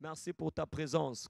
Merci pour ta présence.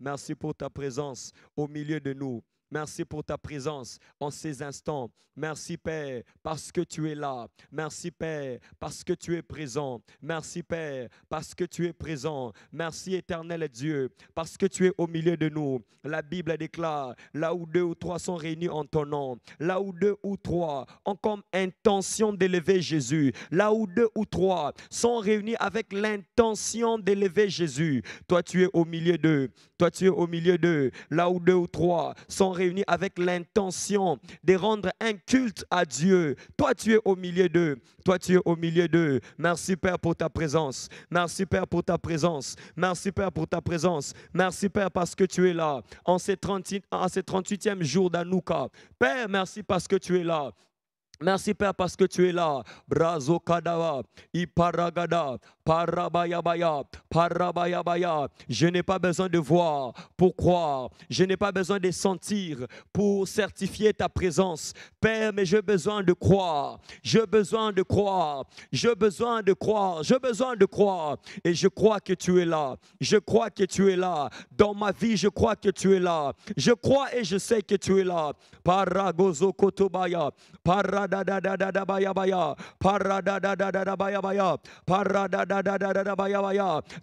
Merci pour ta présence au milieu de nous. Merci pour ta présence en ces instants. Merci Père parce que tu es là. Merci Père parce que tu es présent. Merci Père parce que tu es présent. Merci éternel Dieu parce que tu es au milieu de nous. La Bible déclare, là où deux ou trois sont réunis en ton nom, là où deux ou trois ont comme intention d'élever Jésus, là où deux ou trois sont réunis avec l'intention d'élever Jésus, toi tu es au milieu d'eux. Toi tu es au milieu d'eux. Là où deux ou trois sont réunis avec l'intention de rendre un culte à Dieu. Toi, tu es au milieu d'eux. Toi, tu es au milieu d'eux. Merci Père pour ta présence. Merci Père pour ta présence. Merci Père pour ta présence. Merci Père parce que tu es là. En ces 38e jour d'Anouka. Père, merci parce que tu es là. Merci Père parce que tu es là. Brazo Kadawa, Iparagada, Parabayabaya, Je n'ai pas besoin de voir pour croire. Je n'ai pas besoin de sentir pour certifier ta présence. Père, mais j'ai besoin de croire. J'ai besoin de croire. J'ai besoin de croire. J'ai besoin de croire. Et je crois que tu es là. Je crois que tu es là. Dans ma vie, je crois que tu es là. Je crois et je sais que tu es là. Paragozo Kotobaya. Parada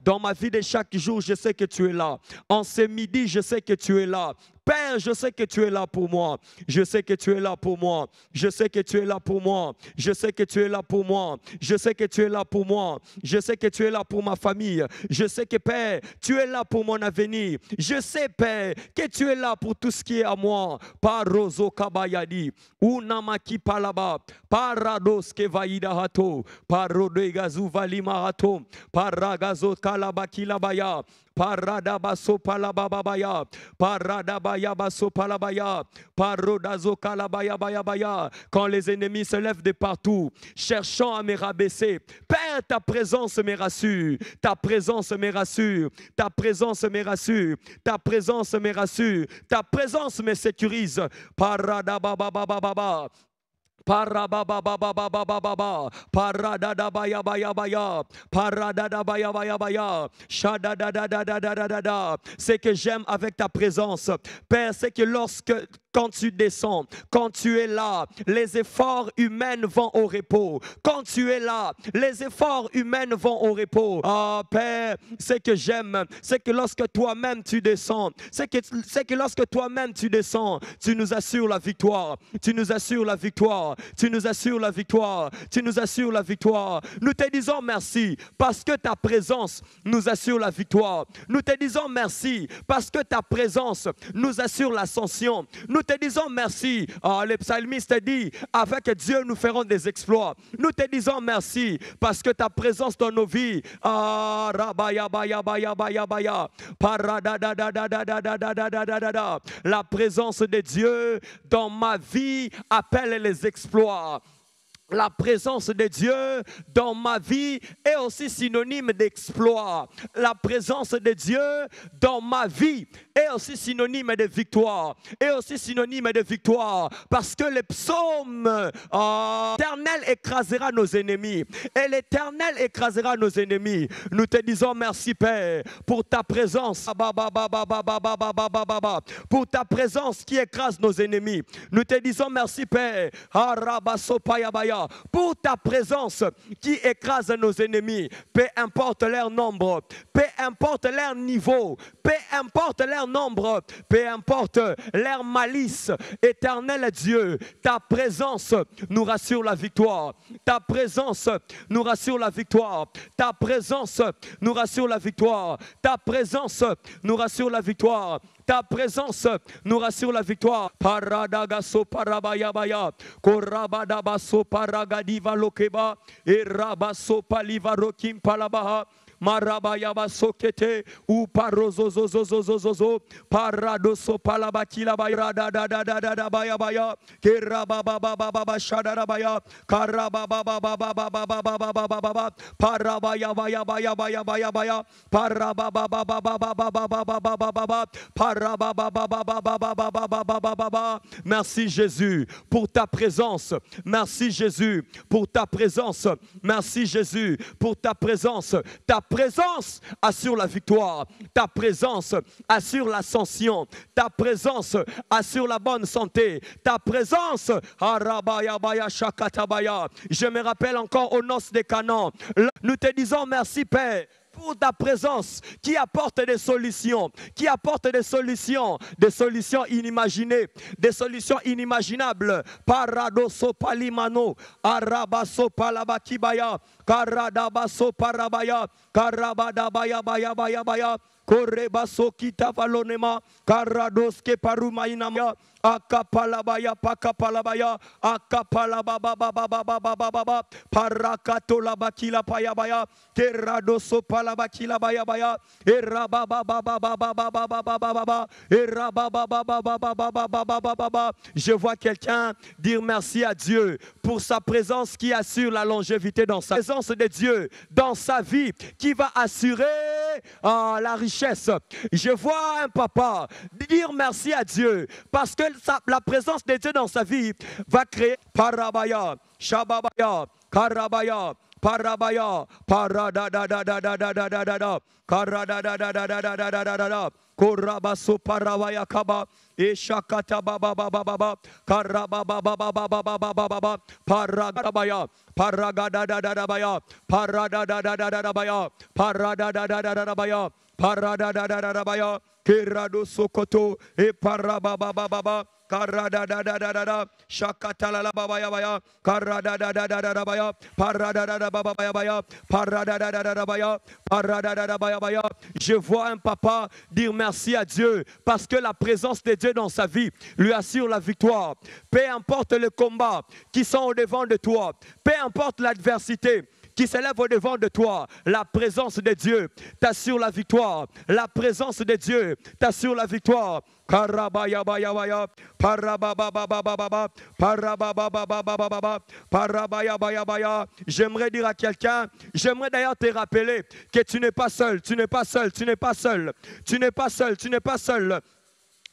dans ma vie de chaque jour, je sais que tu es là. En ce midi, je sais que tu es là. Père, je sais que tu es là pour moi. Je sais que tu es là pour moi. Je sais que tu es là pour moi. Je sais que tu es là pour moi. Je sais que tu es là pour moi. Je sais que tu es là pour ma famille. Je sais que Père, tu es là pour mon avenir. Je sais, Père, que tu es là pour tout ce qui est à moi. Par Rozo Kabayadi, Unamaki Palaba, Parados Kevaidahato, rato, Paragazo Kalabaki Paradabaso palababaya. basso palabaya. Parodazo baya. Quand les ennemis se lèvent de partout, cherchant à me rabaisser, Père, ta présence me rassure. Ta présence me rassure. Ta présence me rassure. Ta présence me rassure. Ta présence me sécurise. baba da C'est que j'aime avec ta présence. Père, c'est que lorsque quand tu descends, quand tu es là, les efforts humains vont au repos. Quand tu es là, les efforts humains vont au repos. oh, Père, ce que j'aime, c'est que lorsque toi-même tu descends, c'est que, que lorsque toi-même tu descends, tu nous assures la victoire. Tu nous assures la victoire. Tu nous assures la victoire. Tu nous assures la victoire. Nous te disons merci parce que ta présence nous assure la victoire. Nous te disons merci parce que ta présence nous assure l'ascension. Nous nous te disons merci. Oh, le psalmiste dit, avec Dieu, nous ferons des exploits. Nous te disons merci parce que ta présence dans nos vies. Ah, la présence de Dieu dans ma vie appelle les exploits. La présence de Dieu dans ma vie est aussi synonyme d'exploit. La présence de Dieu dans ma vie est aussi synonyme de victoire, est aussi synonyme de victoire, parce que le psaume, éternel écrasera nos ennemis, et l'Éternel écrasera nos ennemis. Nous te disons merci Père pour ta présence, pour ta présence qui écrase nos ennemis. Nous te disons merci Père, pour ta présence qui écrase nos ennemis, peu importe leur nombre, peu importe leur niveau, peu importe leur nombre, peu importe leur malice, éternel Dieu, ta présence nous rassure la victoire. Ta présence nous rassure la victoire. Ta présence nous rassure la victoire. Ta présence nous rassure la victoire. Ta présence nous rassure la victoire. Paradagaso parabayabaya, korabadabaso paragadiva lokeba, rabaso paliva rokim palabaha yaba sokete ou paradoso da da da da da baya merci Jésus pour ta présence merci Jésus pour ta présence merci Jésus pour ta présence ta présence assure la victoire, ta présence assure l'ascension, ta présence assure la bonne santé, ta présence, je me rappelle encore au noce des canons, nous te disons merci Père pour ta présence qui apporte des solutions, qui apporte des solutions, des solutions inimaginées, des solutions inimaginables. Paradoso palimano, palabakibaya, Karadabaso parabaya. Karabadabaya baya baya baya. Korebaso kita falonema. Karadoske parumainamaya. Akapalabaya pakapalabaya. Akapalababababababababa. la bakila payabaya. Terradoso palabakila bayabaya. Erababababababababababa. ba, Je vois quelqu'un dire merci à Dieu pour sa présence qui assure la longévité dans sa présence de Dieu dans sa vie qui va assurer ah, la richesse. Je vois un papa dire merci à Dieu parce que la présence de Dieu dans sa vie va créer parabaya, shababaya, karabaya. Parabaya, Korabaso paravaya kaba. Eshakata baba baba baba. Karaba baba baba baba baba baba. Paragadabaya. Paragada da da da baya. Parada da da da da baya. Parada da da da da baya. Parada da da da da baya. Kerado Sokoto, et Parababababa. Karada da da da da da, shakatala la baba ya baya, karada da da da da da baya, parada da da baba ya baya, parada da da da da baya, parada da da baya baya. Je vois un papa dire merci à Dieu parce que la présence de Dieu dans sa vie lui assure la victoire. Peu importe le combat qui sont au devant de toi, peu importe l'adversité, qui s'élève au-devant de toi. La présence de Dieu t'assure la victoire. La présence de Dieu t'assure la victoire. J'aimerais dire à quelqu'un, j'aimerais d'ailleurs te rappeler que tu n'es pas seul, tu n'es pas seul, tu n'es pas seul, tu n'es pas seul, tu n'es pas seul.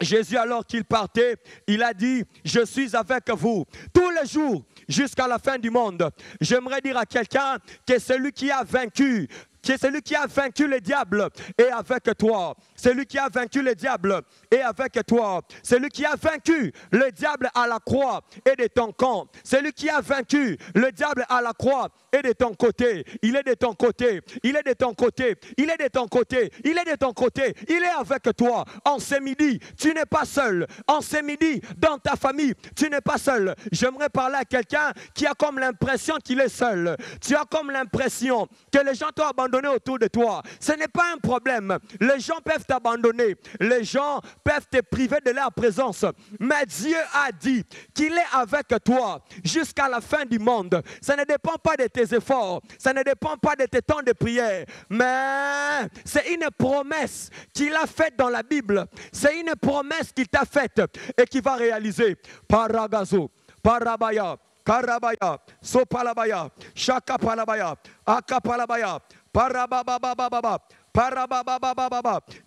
Jésus, alors qu'il partait, il a dit, je suis avec vous tous les jours jusqu'à la fin du monde. J'aimerais dire à quelqu'un que celui qui a vaincu c'est celui qui a vaincu le diable et avec toi. Celui qui a vaincu le diable et avec toi. Celui qui a vaincu le diable à la croix et de ton camp. Celui qui a vaincu le diable à la croix et de ton côté. Il est de ton côté. Il est de ton côté. Il est de ton côté. Il est de ton côté. Il est avec toi. En ce midi, tu n'es pas seul. En ce midi, dans ta famille, tu n'es pas seul. J'aimerais parler à quelqu'un qui a comme l'impression qu'il est seul. Tu as comme l'impression que les gens t'ont abandonné autour de toi. Ce n'est pas un problème. Les gens peuvent t'abandonner. Les gens peuvent te priver de leur présence. Mais Dieu a dit qu'il est avec toi jusqu'à la fin du monde. Ça ne dépend pas de tes efforts. Ça ne dépend pas de tes temps de prière. Mais c'est une promesse qu'il a faite dans la Bible. C'est une promesse qu'il t'a faite et qu'il va réaliser. Paragazo, parabaya. Karabaya, Sopalabaya, Shakapalabaya, Akapalabaya,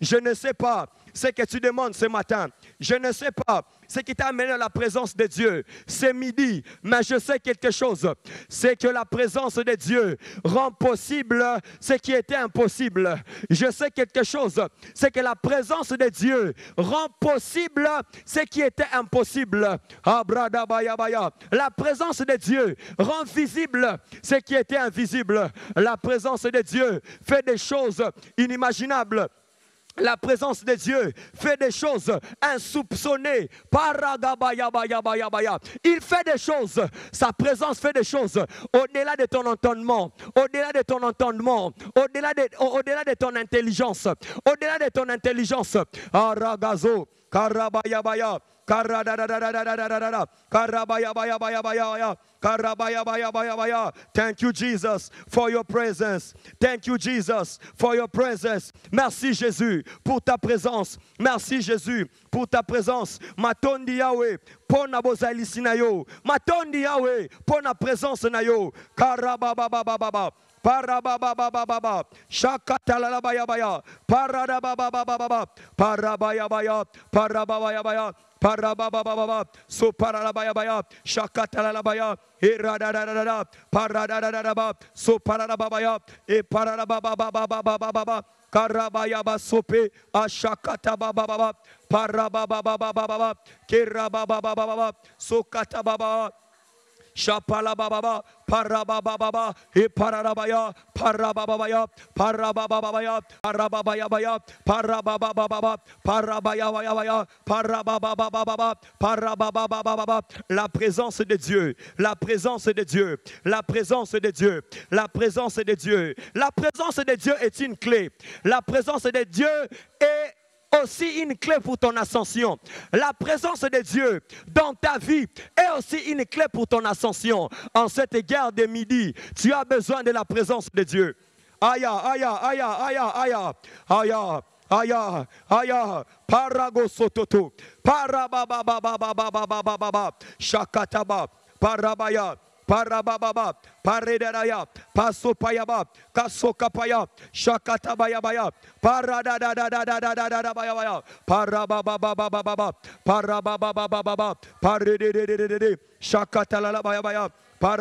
je ne sais pas ce que tu demandes ce matin. Je ne sais pas ce qui t'a amené à la présence de Dieu. C'est midi, mais je sais quelque chose. C'est que la présence de Dieu rend possible ce qui était impossible. Je sais quelque chose. C'est que la présence de Dieu rend possible ce qui était impossible. Ah, la présence de Dieu rend visible ce qui était invisible. La présence de Dieu fait des choses inimaginables la présence de Dieu fait des choses insoupçonnées. Il fait des choses. Sa présence fait des choses au-delà de ton entendement, au-delà de ton entendement, au-delà de, au-delà de ton intelligence, au-delà de ton intelligence. Aragazo, karabayabaya. Thank you, Jesus, for your presence. Thank you, Jesus, for your presence. Merci, Jésus, pour ta présence. Merci, Jésus, pour ta présence. Matondi Yahweh, pona bozalisi na yo. Matondi Yahweh, pona présence na yo. Para baba baba baba. Şakka talala baya baya. Para da baba baba baba. Para baya baya. Para baya baya. Para baba baba baba. Su para la baya baya. Şakka talala baya. Irra da da da da. Para da da da da ba. Su para la baba ya. E para la baba baba baba baba baba. Karabaya basupi aşakata baba baba. Para baba kira baba baba. Kirra baba baba baba. Sukata baba baba. Shapalabababa, Parabababa, et Parababaya, Parabababaya, Parababayabaya, Parababababa, Parabayabaya, parababa, Parababababa, la présence de Dieu, la présence de Dieu, la présence de Dieu, la présence de Dieu, la présence de Dieu est une clé. La présence de Dieu est aussi une clé pour ton ascension. La présence de Dieu dans ta vie est aussi une clé pour ton ascension. En cette guerre de midi, tu as besoin de la présence de Dieu. Aïe, aïe, aïe, aïe, aïe, parabababa, paredaraya, pasopayaba, kasokapaya, shakatabayabaya, paradadadadadadadadabayabaya, parabababababa, parabababababa, parededededede, shakatalabayabaya, La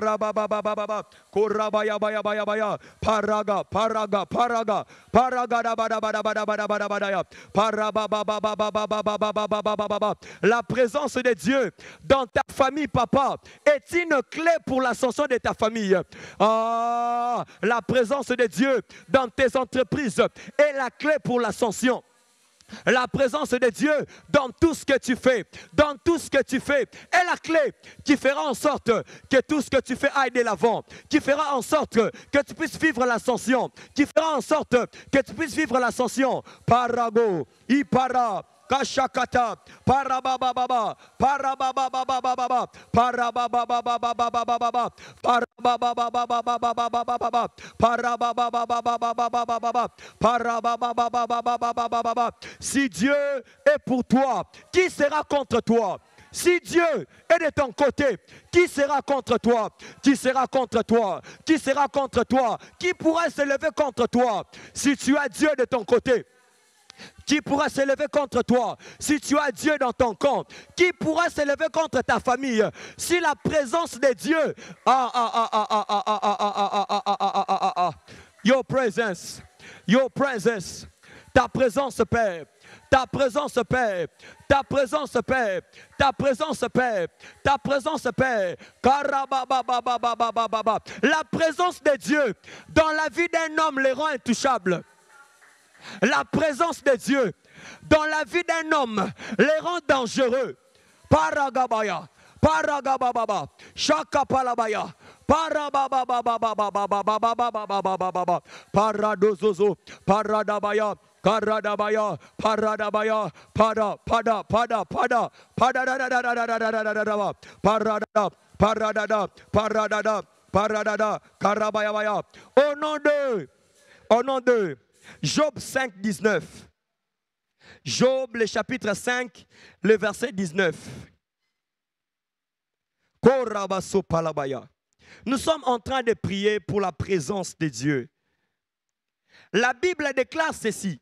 La présence présence de dans dans ta ta famille, famille papa, est-il une clé pour l'ascension ah, tes entreprises est la clé pour l'ascension la présence de Dieu dans tout ce que tu fais, dans tout ce que tu fais, est la clé qui fera en sorte que tout ce que tu fais aille de l'avant, qui fera en sorte que tu puisses vivre l'ascension, qui fera en sorte que tu puisses vivre l'ascension. Parago, Ipara, kashakata parababababa parabababababa parababababababa parababababababa parababababababa parababababababa si Dieu est pour toi qui sera contre toi si Dieu est de ton côté, qui sera contre toi Qui sera contre toi Qui sera contre toi Qui pourrait se lever contre toi Si tu as Dieu de ton côté, qui pourra s'élever contre toi si tu as Dieu dans ton compte Qui pourra s'élever contre ta famille si la présence de Dieu... Ah, ah, ah, Your presence. Your Ta présence, Père. Ta présence, Père. Ta présence, Père. Ta présence, Père. Ta présence, Père. La présence de Dieu dans la vie d'un homme les rend intouchables la présence de Dieu dans la vie d'un homme les rend dangereux. Paragabaya, paragabababa, chakapalabaya, Parababa. paradozozo, paradabaya, Karadabaya, paradabaya, Pada, pada, pada, pada, pada, paradada, paradada, paradada, karabayabaya. Au nom de, au nom de, Job 5, 19. Job, le chapitre 5, le verset 19. Nous sommes en train de prier pour la présence de Dieu. La Bible déclare ceci.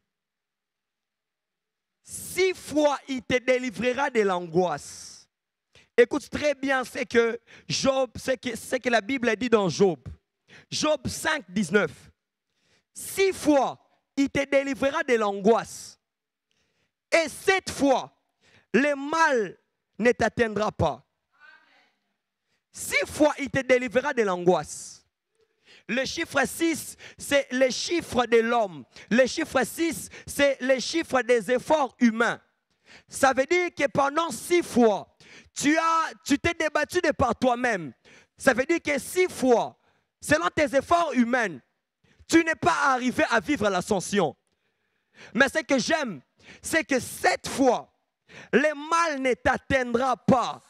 Six fois, il te délivrera de l'angoisse. Écoute très bien ce que Job, ce que, ce que la Bible dit dans Job. Job 5, 19. Six fois, il te délivrera de l'angoisse. Et cette fois, le mal ne t'atteindra pas. Six fois, il te délivrera de l'angoisse. Le chiffre 6, c'est le chiffre de l'homme. Le chiffre 6, c'est le chiffre des efforts humains. Ça veut dire que pendant six fois, tu as, tu t'es débattu de par toi-même. Ça veut dire que six fois, selon tes efforts humains, tu n'es pas arrivé à vivre l'ascension. Mais ce que j'aime, c'est que cette fois, le mal ne t'atteindra pas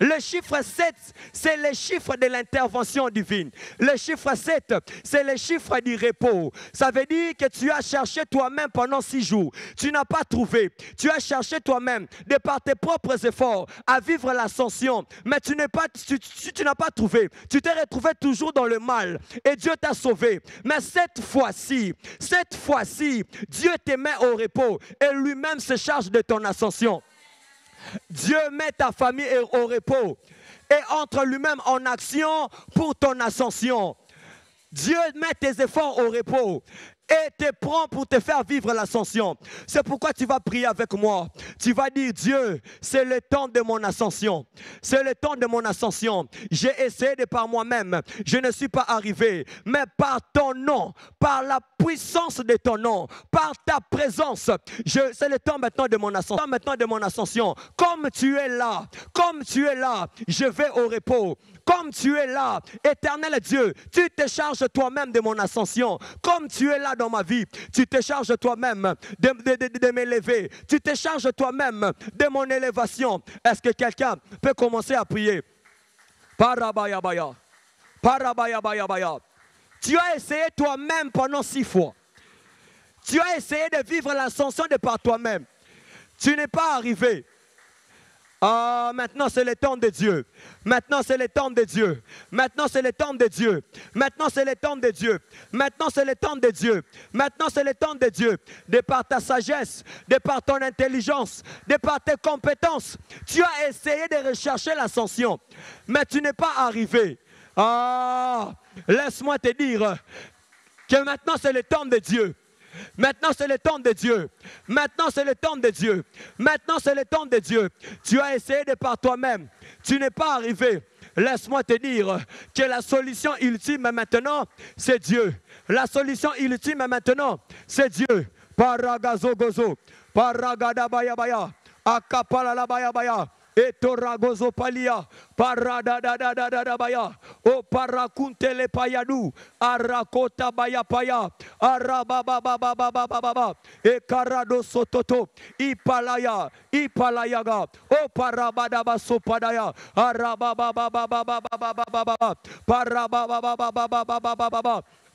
le chiffre 7, c'est le chiffre de l'intervention divine. Le chiffre 7, c'est le chiffre du repos. Ça veut dire que tu as cherché toi-même pendant six jours. Tu n'as pas trouvé. Tu as cherché toi-même, de par tes propres efforts, à vivre l'ascension. Mais tu n'es pas, n'as pas trouvé. Tu t'es retrouvé toujours dans le mal. Et Dieu t'a sauvé. Mais cette fois-ci, cette fois-ci, Dieu te met au repos et lui-même se charge de ton ascension. Dieu met ta famille au repos et entre lui-même en action pour ton ascension. Dieu met tes efforts au repos et te prend pour te faire vivre l'ascension. C'est pourquoi tu vas prier avec moi. Tu vas dire, Dieu, c'est le temps de mon ascension. C'est le temps de mon ascension. J'ai essayé de par moi-même. Je ne suis pas arrivé. Mais par ton nom, par la puissance de ton nom, par ta présence, c'est le temps maintenant de mon ascension. Maintenant de mon ascension. Comme tu es là, comme tu es là, je vais au repos. Comme tu es là, éternel Dieu, tu te charges toi-même de mon ascension. Comme tu es là dans ma vie, tu te charges toi-même de, m'élever. Tu te charges toi-même de mon élévation. Est-ce que quelqu'un peut commencer à prier? Parabayabaya. Tu as essayé toi-même pendant six fois. Tu as essayé de vivre l'ascension de par toi-même. Tu n'es pas arrivé. Ah, maintenant c'est le temps de Dieu. Maintenant c'est le temps de Dieu. Maintenant c'est le temps de Dieu. Maintenant c'est le temps de Dieu. Maintenant c'est le temps de Dieu. Maintenant c'est le temps de Dieu. De par ta sagesse, de par ton intelligence, de par tes compétences, tu as essayé de rechercher l'ascension, mais tu n'es pas arrivé. Ah, laisse-moi te dire que maintenant c'est le temps de Dieu. Maintenant, c'est le temps de Dieu. Maintenant, c'est le temps de Dieu. Maintenant, c'est le temps de Dieu. Tu as essayé de par toi-même. Tu n'es pas arrivé. Laisse-moi te dire que la solution ultime maintenant, c'est Dieu. La solution ultime maintenant, c'est Dieu. Paragazo gozo. Paragada baya baya. Akapala baya baya. etoragozo palia paradadadadadabaya o para parakuntele payadu arakota bayapaya arababababababababa ekarado sototo ipalaya ipalayaga o para ba ba ba ba ba ba ba ba ba ba ba ba ba ba ba ba ba ba da ba ba ba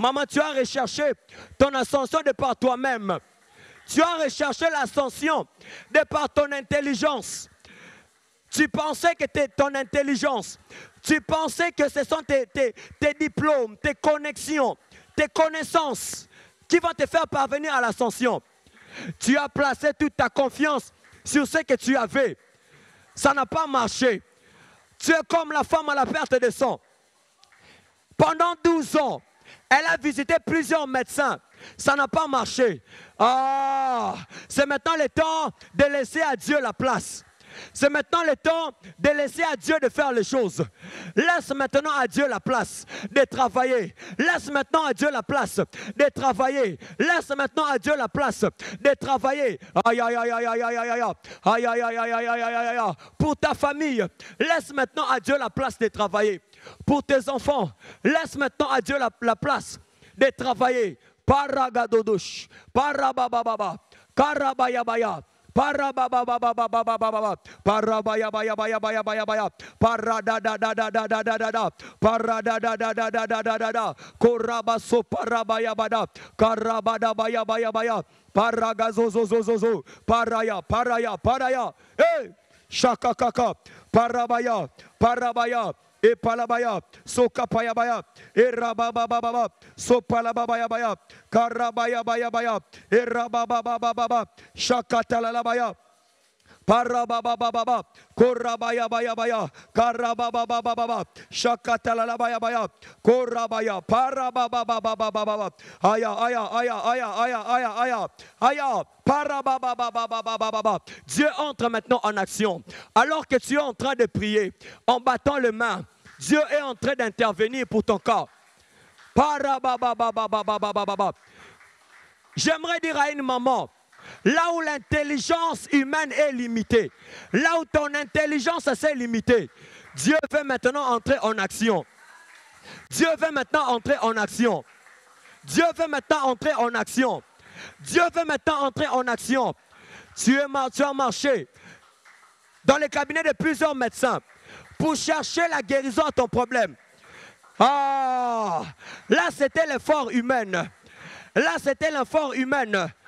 Maman, tu as recherché ton ascension de par toi-même. Tu as recherché l'ascension de par ton intelligence. Tu pensais que ton intelligence, tu pensais que ce sont tes, tes diplômes, tes connexions, tes connaissances qui vont te faire parvenir à l'ascension. Tu as placé toute ta confiance sur ce que tu avais. Ça n'a pas marché. Tu es comme la femme à la perte de sang. Pendant 12 ans, elle a visité plusieurs médecins. Ça n'a pas marché. c'est maintenant le temps de laisser à Dieu la place. C'est maintenant le temps de laisser à Dieu de faire les choses. Laisse maintenant à Dieu la place de travailler. Laisse maintenant à Dieu la place de travailler. Laisse maintenant à Dieu la place de travailler. Aïe, aïe, aïe, aïe, aïe, aïe, aïe, aïe, aïe, aïe, aïe, aïe, aïe, aïe, Pour ta famille, laisse maintenant à Dieu la place de travailler pour tes enfants. Laisse maintenant à Dieu la, place de travailler. Paragadodosh, parabababa, Paraya, parabaya, parabaya, E palabaya, sokapaya baya, e rababa baba baba, sopalaba baya baya, karabaya baya baya, e rababa baba baba, şakatalala baya, Parababababa, Korabaya Baya Baya, Karababababa, Shakatala Baya Baya, Korabaya, Parababababa, Aya, Aya, Aya, Aya, Aya, Aya, Aya, Aya, Parababababa. Dieu entre maintenant en action. Alors que tu es en train de prier, en battant les mains, Dieu est en train d'intervenir pour ton corps. Parababababa. J'aimerais dire à une maman, là où l'intelligence humaine est limitée, là où ton intelligence s'est limitée, Dieu veut maintenant entrer en action. Dieu veut maintenant entrer en action. Dieu veut maintenant entrer en action. Dieu veut maintenant entrer en action. Tu, es, as marché dans les cabinets de plusieurs médecins pour chercher la guérison à ton problème. Ah, là c'était l'effort humain. Là c'était l'effort humain.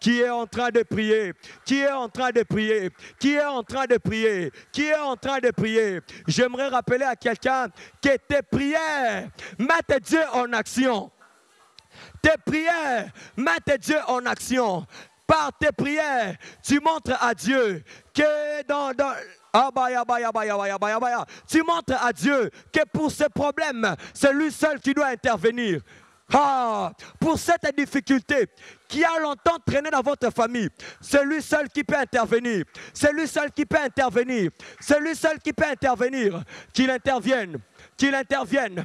qui est en train de prier, qui est en train de prier, qui est en train de prier, qui est en train de prier. J'aimerais rappeler à quelqu'un que tes prières mettent Dieu en action tes prières, mettent Dieu en action. Par tes prières, tu montres à Dieu que dans, tu montres à Dieu que pour ce problème, c'est lui seul qui doit intervenir. Ah, pour cette difficulté qui a longtemps traîné dans votre famille, c'est lui seul qui peut intervenir. C'est lui seul qui peut intervenir. C'est lui seul qui peut intervenir. Qu'il intervienne. Qu'il intervienne.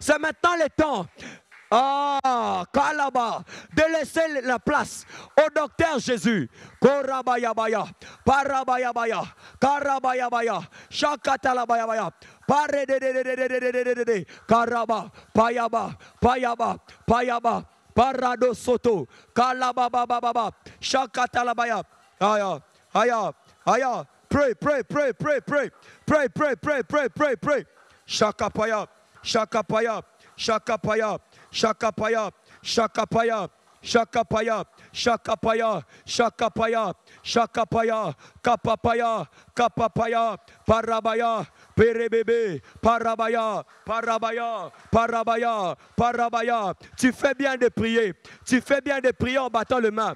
C'est maintenant le temps. Ah, Kalaba, de laisser la place au docteur Jésus. Korabayabaya, Parabayabaya, Karaba, Payaba, Payaba, Payaba, Parado Soto, Shakatalabaya, Aya, Shakapaya, Shakapaya, Shakapaya, Shakapaya, Shakapaya, Shakapaya, Shakapaya, Shakapaya, Kapapaya, Kapapaya, Parabaya, Perebebe, Parabaya, Parabaya, Parabaya, Parabaya. Tu fais bien de prier. Tu fais bien de prier en battant le main.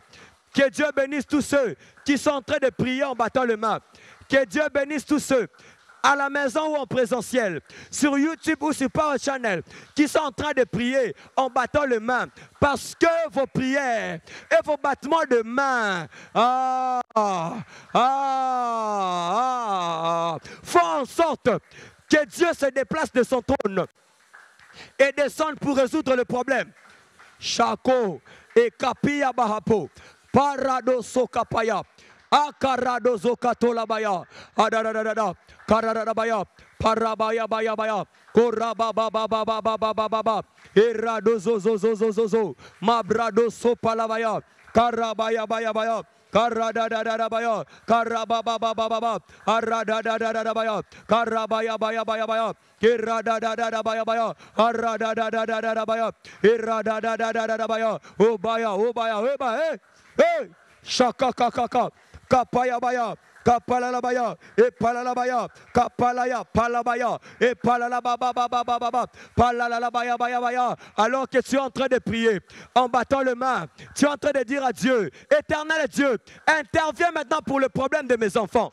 Que Dieu bénisse tous ceux qui sont en train de prier en battant le main. Que Dieu bénisse tous ceux à la maison ou en présentiel, sur YouTube ou sur Power Channel, qui sont en train de prier en battant les mains. Parce que vos prières et vos battements de mains ah, ah, ah, font en sorte que Dieu se déplace de son trône et descende pour résoudre le problème. Chaco et Kapia Bahapo, Parado Sokapaya. Akaradozoka tola baya. Ada ada ada ada. Kararada baya. Para baya baya baya. Kora ba ba ba ba ba ba ba ba ba Irado zo zo zo zo zo zo. Mabrado so pala baya. Kara baya baya baya. ada ada da baya. Kara ba ba ba ba ba ba. Ara da da da baya. karabaya baya baya baya Kira da da da da baya baya. Ara da da da da da da baya. Ira da da da da da da baya. ubaya ubaya oh eh oh baya. Shaka kaka kaka. Alors que tu es en train de prier, en battant le mains, tu es en train de dire à Dieu, éternel Dieu, interviens maintenant pour le problème de mes enfants.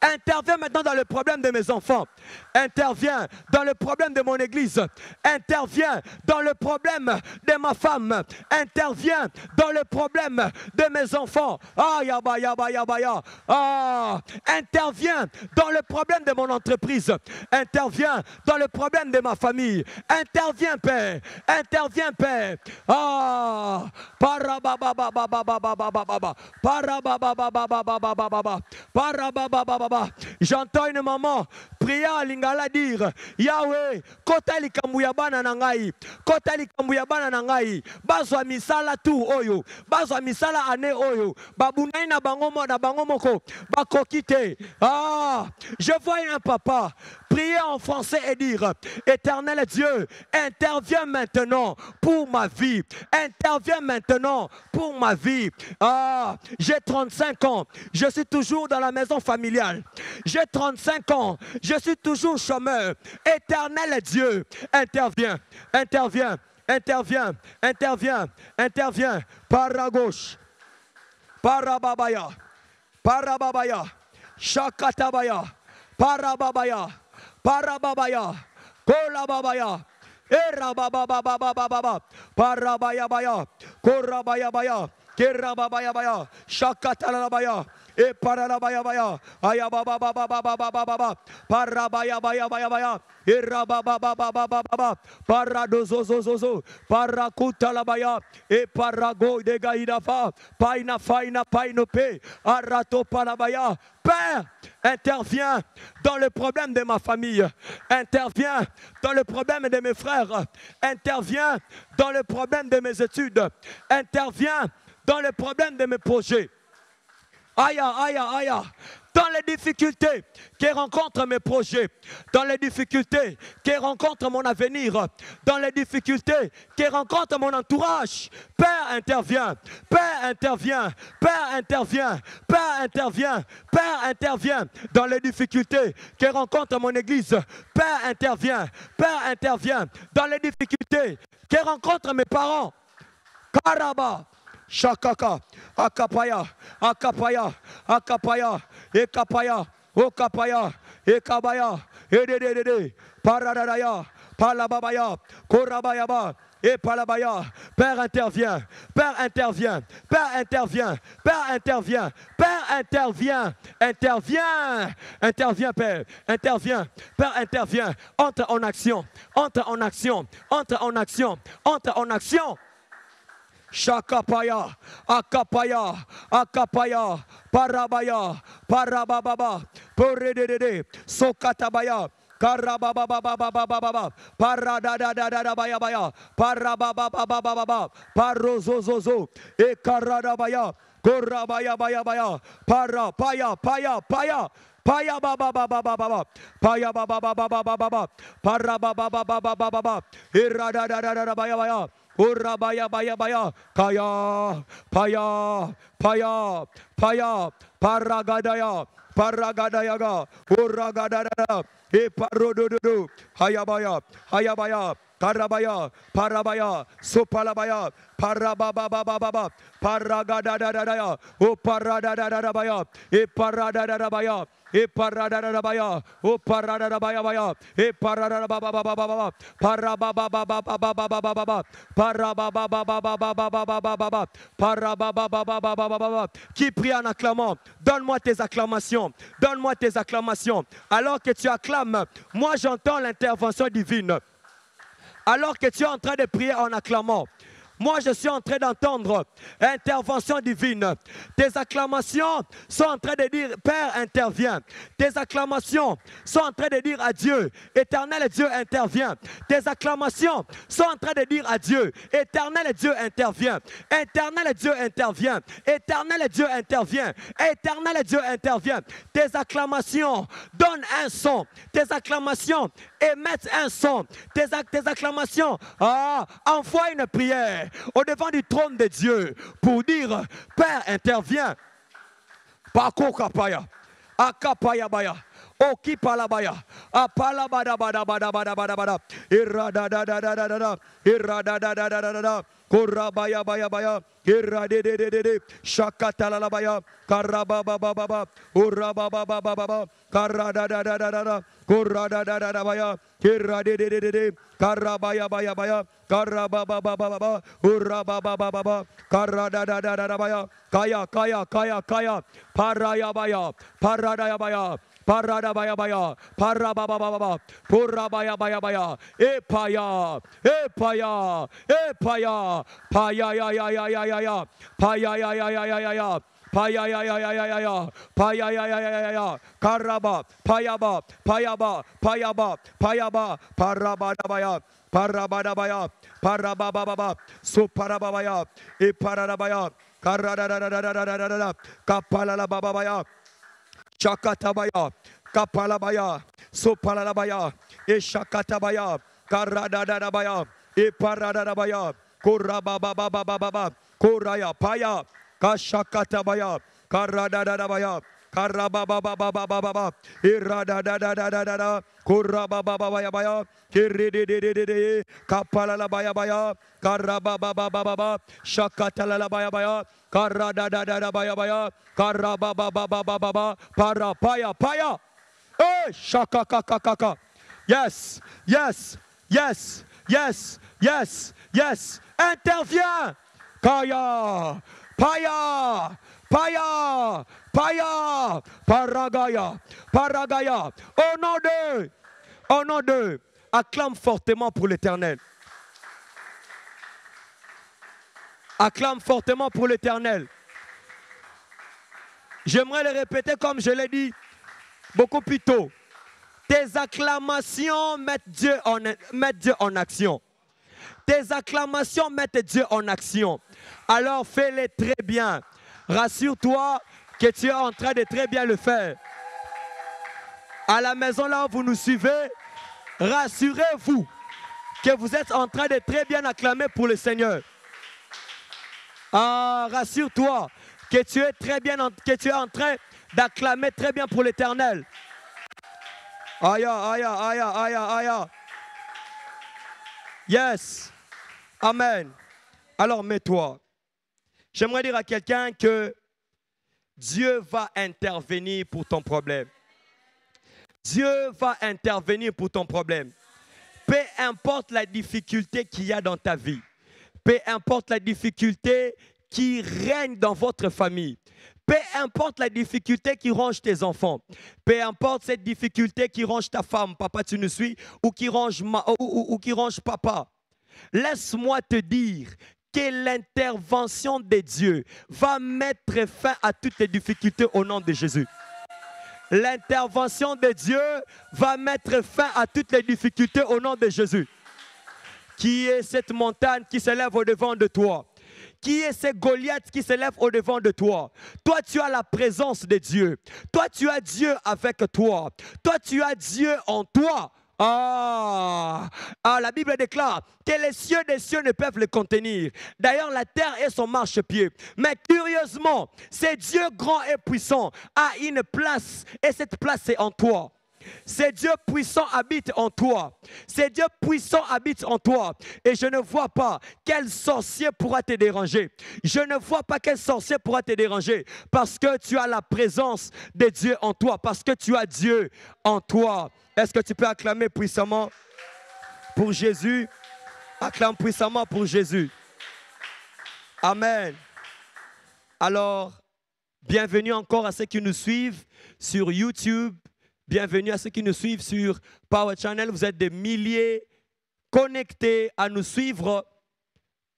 Interviens maintenant dans le problème de mes enfants. Interviens dans le problème de mon église. Interviens dans le problème de ma femme. Interviens dans le problème de mes enfants. Ah, ah interviens dans le problème de mon entreprise. Interviens dans le problème de ma famille. Interviens, Père. Interviens, Père. Ah, parababa, J'entends une maman prier Lingala dire Yahweh, kota likambu ya bana ngai, kota likambu ya bana ngai, bazwa misala tu oyo, bazwa misala ane oyo, babunaina na bango na bango ko bakoki Ah, je vois un papa prier en français et dire, Éternel Dieu, interviens maintenant pour ma vie. Interviens maintenant pour ma vie. Ah, j'ai 35 ans. Je suis toujours dans la maison familiale. J'ai 35 ans. Je suis toujours chômeur. Éternel Dieu, interviens, interviens, interviens, interviens, interviens. Par la gauche. Parababaya. Parababaya. Shakatabaya. Parababaya. para para babaya babaya era baba baba baba baba baya baya Parababaya, Kolababaya, Erabababababababa, baya Korabaya, Kerababaya, baya Et zo zo Parabayabayabayabaya. Et rabababababababa. Paradozozozozo. e Et parago de ina Paina faina pe Arato palabaya. Père, interviens dans le problème de ma famille, interviens dans le problème de mes frères, interviens dans le problème de mes études, interviens dans le problème de mes projets. Aïe, aïe, aïe, dans les difficultés qui rencontrent mes projets, dans les difficultés qui rencontrent mon avenir, dans les difficultés qui rencontrent mon entourage, Père intervient, Père intervient, Père intervient, Père intervient, Père intervient, dans les difficultés qui rencontrent mon église, Père intervient, Père intervient, dans les difficultés qui rencontrent mes parents. Karaba. Shakaka, Akapaya, Akapaya, Akapaya, Ekapaya, Okapaya, Ekabaya, Ededede, Paradadaya, Palababaya, Korabayaba, et Palabaya. Père intervient, Père intervient, Père intervient, Père intervient, Père intervient, intervient, intervient Père, intervient, Père intervient, entre en action, entre en action, entre en action, entre en action. Shakapaya, Akapaya, Akapaya, Parabaya, Parabababa, Puridide, Sokatabaya. Karababababababababa, paradadadadabaya, parababababababa, parozozozo, ekaradabaya, korabaya baya baya, para paya paya paya. Paya baba baba baba baba, paya baba baba baba baba, para baba baba baba baba, irada da da da da baya baya. Ura baya baya baya kaya paya paya paya para gadaya para gadaya ga ura gadaya e paro do do do haya baya haya baya kara baya para baya supala baya para ba ba ba ba ba ba para gadaya o para gadaya baya e para gadaya baya et e Qui prie en acclamant Donne-moi tes acclamations, donne-moi tes acclamations. Alors que tu acclames, moi j'entends l'intervention divine. Alors que tu es en train de prier en acclamant, moi, je suis en train d'entendre intervention divine. Tes acclamations sont en train de dire, Père, intervient. Tes acclamations sont en train de dire à Dieu, Éternel Dieu, intervient. Tes acclamations sont en train de dire à Dieu, Éternel Dieu, intervient. Éternel Dieu, intervient. Éternel Dieu, intervient. Éternel Dieu, intervient. Tes acclamations donnent un son. Tes acclamations émettent un son. Tes, tes acclamations ah, envoie une prière au devant du trône de Dieu pour dire, Père, interviens. Pako kapaya, akapaya baya. Oki palabaya, apala bada bada bada bada bada bada, irada da da da da da da, irada da da da da da da, korabaya baya baya, irade de de de de, shakata la baya, karaba ba ba ba ba, uraba ba ba ba ba ba, karada da da da da da. Kurada, da da da baya. Kira de de de de de. Karabaya baya baya. Karababa baba baba. Uraba baba baba. Karada da da da da baya. Kaya kaya kaya kaya. Paraya baya. Parada baya. Parada baya baya, para baba baba, pura baya baya baya, e paya, e paya, e paya, paya ya ya ya ya ya ya, paya ya ya ya ya ya ya. Payayayayayaya, Payayayayaya, Karaba, Payaba, Payaba, Payaba, Payaba, Parabadabaya. Parabadabaya, Parabababa, Suparababaya, Iparabaya, Karadadadadadadadada, Kapalalababaya, Chakatabaya, Kapalabaya, Supalalabaya, Ishakatabaya, Karadadadabaya, Iparadadabaya, Kurabababababa, Kuraya, Paya, Kashakata baya, baya, irada Kashakatabaya. Karadadabaya. Karabababababababa. Iradadadadadada. Kurabababayabaya. Kiridididididi. Kapalalabayabaya. Karabababababa. Shakatalalabayabaya. Karadadadadabayabaya. Karabababababa. Para paya paya. Eh, shakakakakaka. Yes, yes, yes, yes, yes, yes. Interviens. Kaya. Paya, Paya, Paya, Paragaya, Paragaya. Au nom d'eux, au nom d'eux, acclame fortement pour l'éternel. Acclame fortement pour l'éternel. J'aimerais le répéter comme je l'ai dit beaucoup plus tôt. Tes acclamations mettent Dieu en, mettent Dieu en action. Tes acclamations mettent Dieu en action. Alors fais-les très bien. Rassure-toi que tu es en train de très bien le faire. À la maison, là où vous nous suivez, rassurez-vous que vous êtes en train de très bien acclamer pour le Seigneur. Ah, rassure-toi que tu es très bien, en, que tu es en train d'acclamer très bien pour l'Éternel. Aïe, aïe, aïe, aïe, aïe, aïe. Yes. Amen. Alors mets-toi. J'aimerais dire à quelqu'un que Dieu va intervenir pour ton problème. Dieu va intervenir pour ton problème. Peu importe la difficulté qu'il y a dans ta vie, peu importe la difficulté qui règne dans votre famille, peu importe la difficulté qui ronge tes enfants, peu importe cette difficulté qui ronge ta femme, papa, tu nous suis, ou qui ronge, ou, qui ronge papa, laisse-moi te dire que l'intervention de Dieu va mettre fin à toutes les difficultés au nom de Jésus. L'intervention de Dieu va mettre fin à toutes les difficultés au nom de Jésus. Qui est cette montagne qui s'élève au devant de toi? qui est ce Goliath qui se lève au devant de toi. Toi, tu as la présence de Dieu. Toi, tu as Dieu avec toi. Toi, tu as Dieu en toi. Ah, ah, la Bible déclare que les cieux des cieux ne peuvent le contenir. D'ailleurs, la terre est son marchepied. Mais curieusement, c'est Dieu grand et puissant a une place et cette place est en toi. C'est Dieu puissant habite en toi. C'est Dieu puissant habite en toi. Et je ne vois pas quel sorcier pourra te déranger. Je ne vois pas quel sorcier pourra te déranger. Parce que tu as la présence de Dieu en toi. Parce que tu as Dieu en toi. Est-ce que tu peux acclamer puissamment pour Jésus Acclame puissamment pour Jésus. Amen. Alors, bienvenue encore à ceux qui nous suivent sur YouTube Bienvenue à ceux qui nous suivent sur Power Channel. Vous êtes des milliers connectés à nous suivre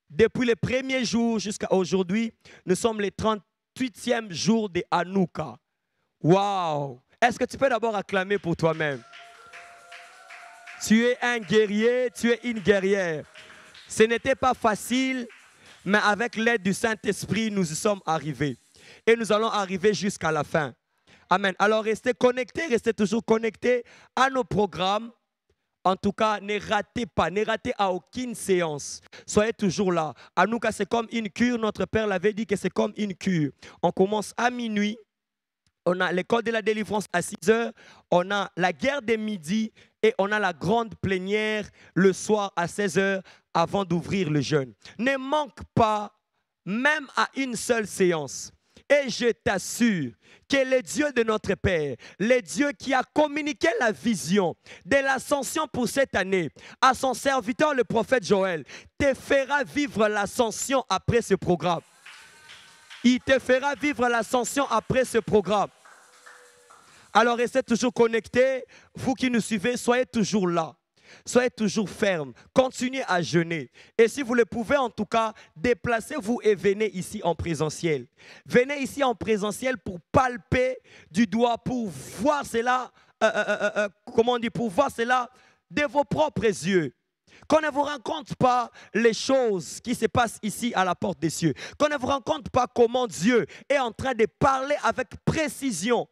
depuis les premiers jours jusqu'à aujourd'hui. Nous sommes les 38e jour de Hanouka. Waouh! Est-ce que tu peux d'abord acclamer pour toi-même? Tu es un guerrier, tu es une guerrière. Ce n'était pas facile, mais avec l'aide du Saint-Esprit, nous y sommes arrivés. Et nous allons arriver jusqu'à la fin. Amen. Alors restez connectés, restez toujours connectés à nos programmes. En tout cas, ne ratez pas, ne ratez à aucune séance. Soyez toujours là. À nous, c'est comme une cure. Notre Père l'avait dit que c'est comme une cure. On commence à minuit. On a l'école de la délivrance à 6 heures. On a la guerre des midi. Et on a la grande plénière le soir à 16 heures avant d'ouvrir le jeûne. Ne manque pas même à une seule séance. Et je t'assure que le Dieu de notre Père, le Dieu qui a communiqué la vision de l'ascension pour cette année à son serviteur, le prophète Joël, te fera vivre l'ascension après ce programme. Il te fera vivre l'ascension après ce programme. Alors restez toujours connectés. Vous qui nous suivez, soyez toujours là. Soyez toujours ferme. Continuez à jeûner. Et si vous le pouvez, en tout cas, déplacez-vous et venez ici en présentiel. Venez ici en présentiel pour palper du doigt, pour voir cela, euh, euh, euh, comment on dit, pour voir cela de vos propres yeux. Qu'on ne vous rencontre pas les choses qui se passent ici à la porte des cieux. Qu'on ne vous rencontre pas comment Dieu est en train de parler avec précision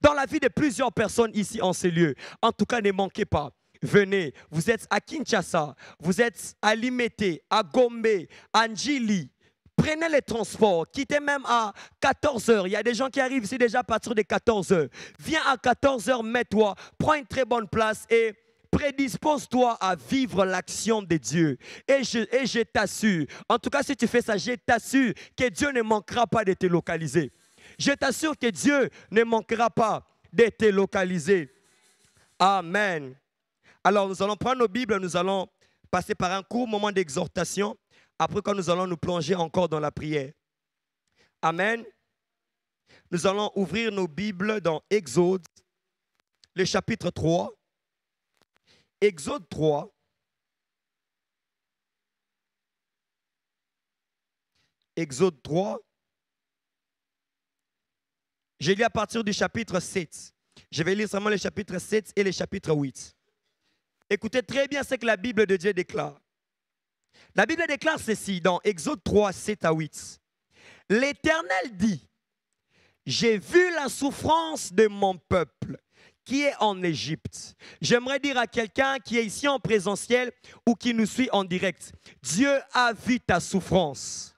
dans la vie de plusieurs personnes ici en ces lieux. En tout cas, ne manquez pas venez. Vous êtes à Kinshasa, vous êtes à Limete, à Gombe, à Njili. Prenez les transports, quittez même à 14h. Il y a des gens qui arrivent ici déjà à partir de 14h. Viens à 14h, mets-toi, prends une très bonne place et prédispose-toi à vivre l'action de Dieu. Et je, et je t'assure, en tout cas si tu fais ça, je t'assure que Dieu ne manquera pas de te localiser. Je t'assure que Dieu ne manquera pas de te localiser. Amen. Alors nous allons prendre nos Bibles, nous allons passer par un court moment d'exhortation, après quand nous allons nous plonger encore dans la prière. Amen. Nous allons ouvrir nos Bibles dans Exode, le chapitre 3. Exode 3. Exode 3. J'ai lu à partir du chapitre 7. Je vais lire seulement les chapitres 7 et les chapitres 8. Écoutez très bien ce que la Bible de Dieu déclare. La Bible déclare ceci dans Exode 3, 7 à 8. L'Éternel dit, j'ai vu la souffrance de mon peuple qui est en Égypte. J'aimerais dire à quelqu'un qui est ici en présentiel ou qui nous suit en direct, Dieu a vu ta souffrance.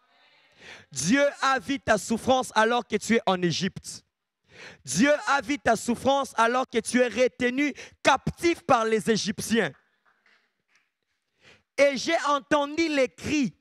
Dieu a vu ta souffrance alors que tu es en Égypte. Dieu a vu ta souffrance alors que tu es retenu captif par les Égyptiens. Et j'ai entendu les cris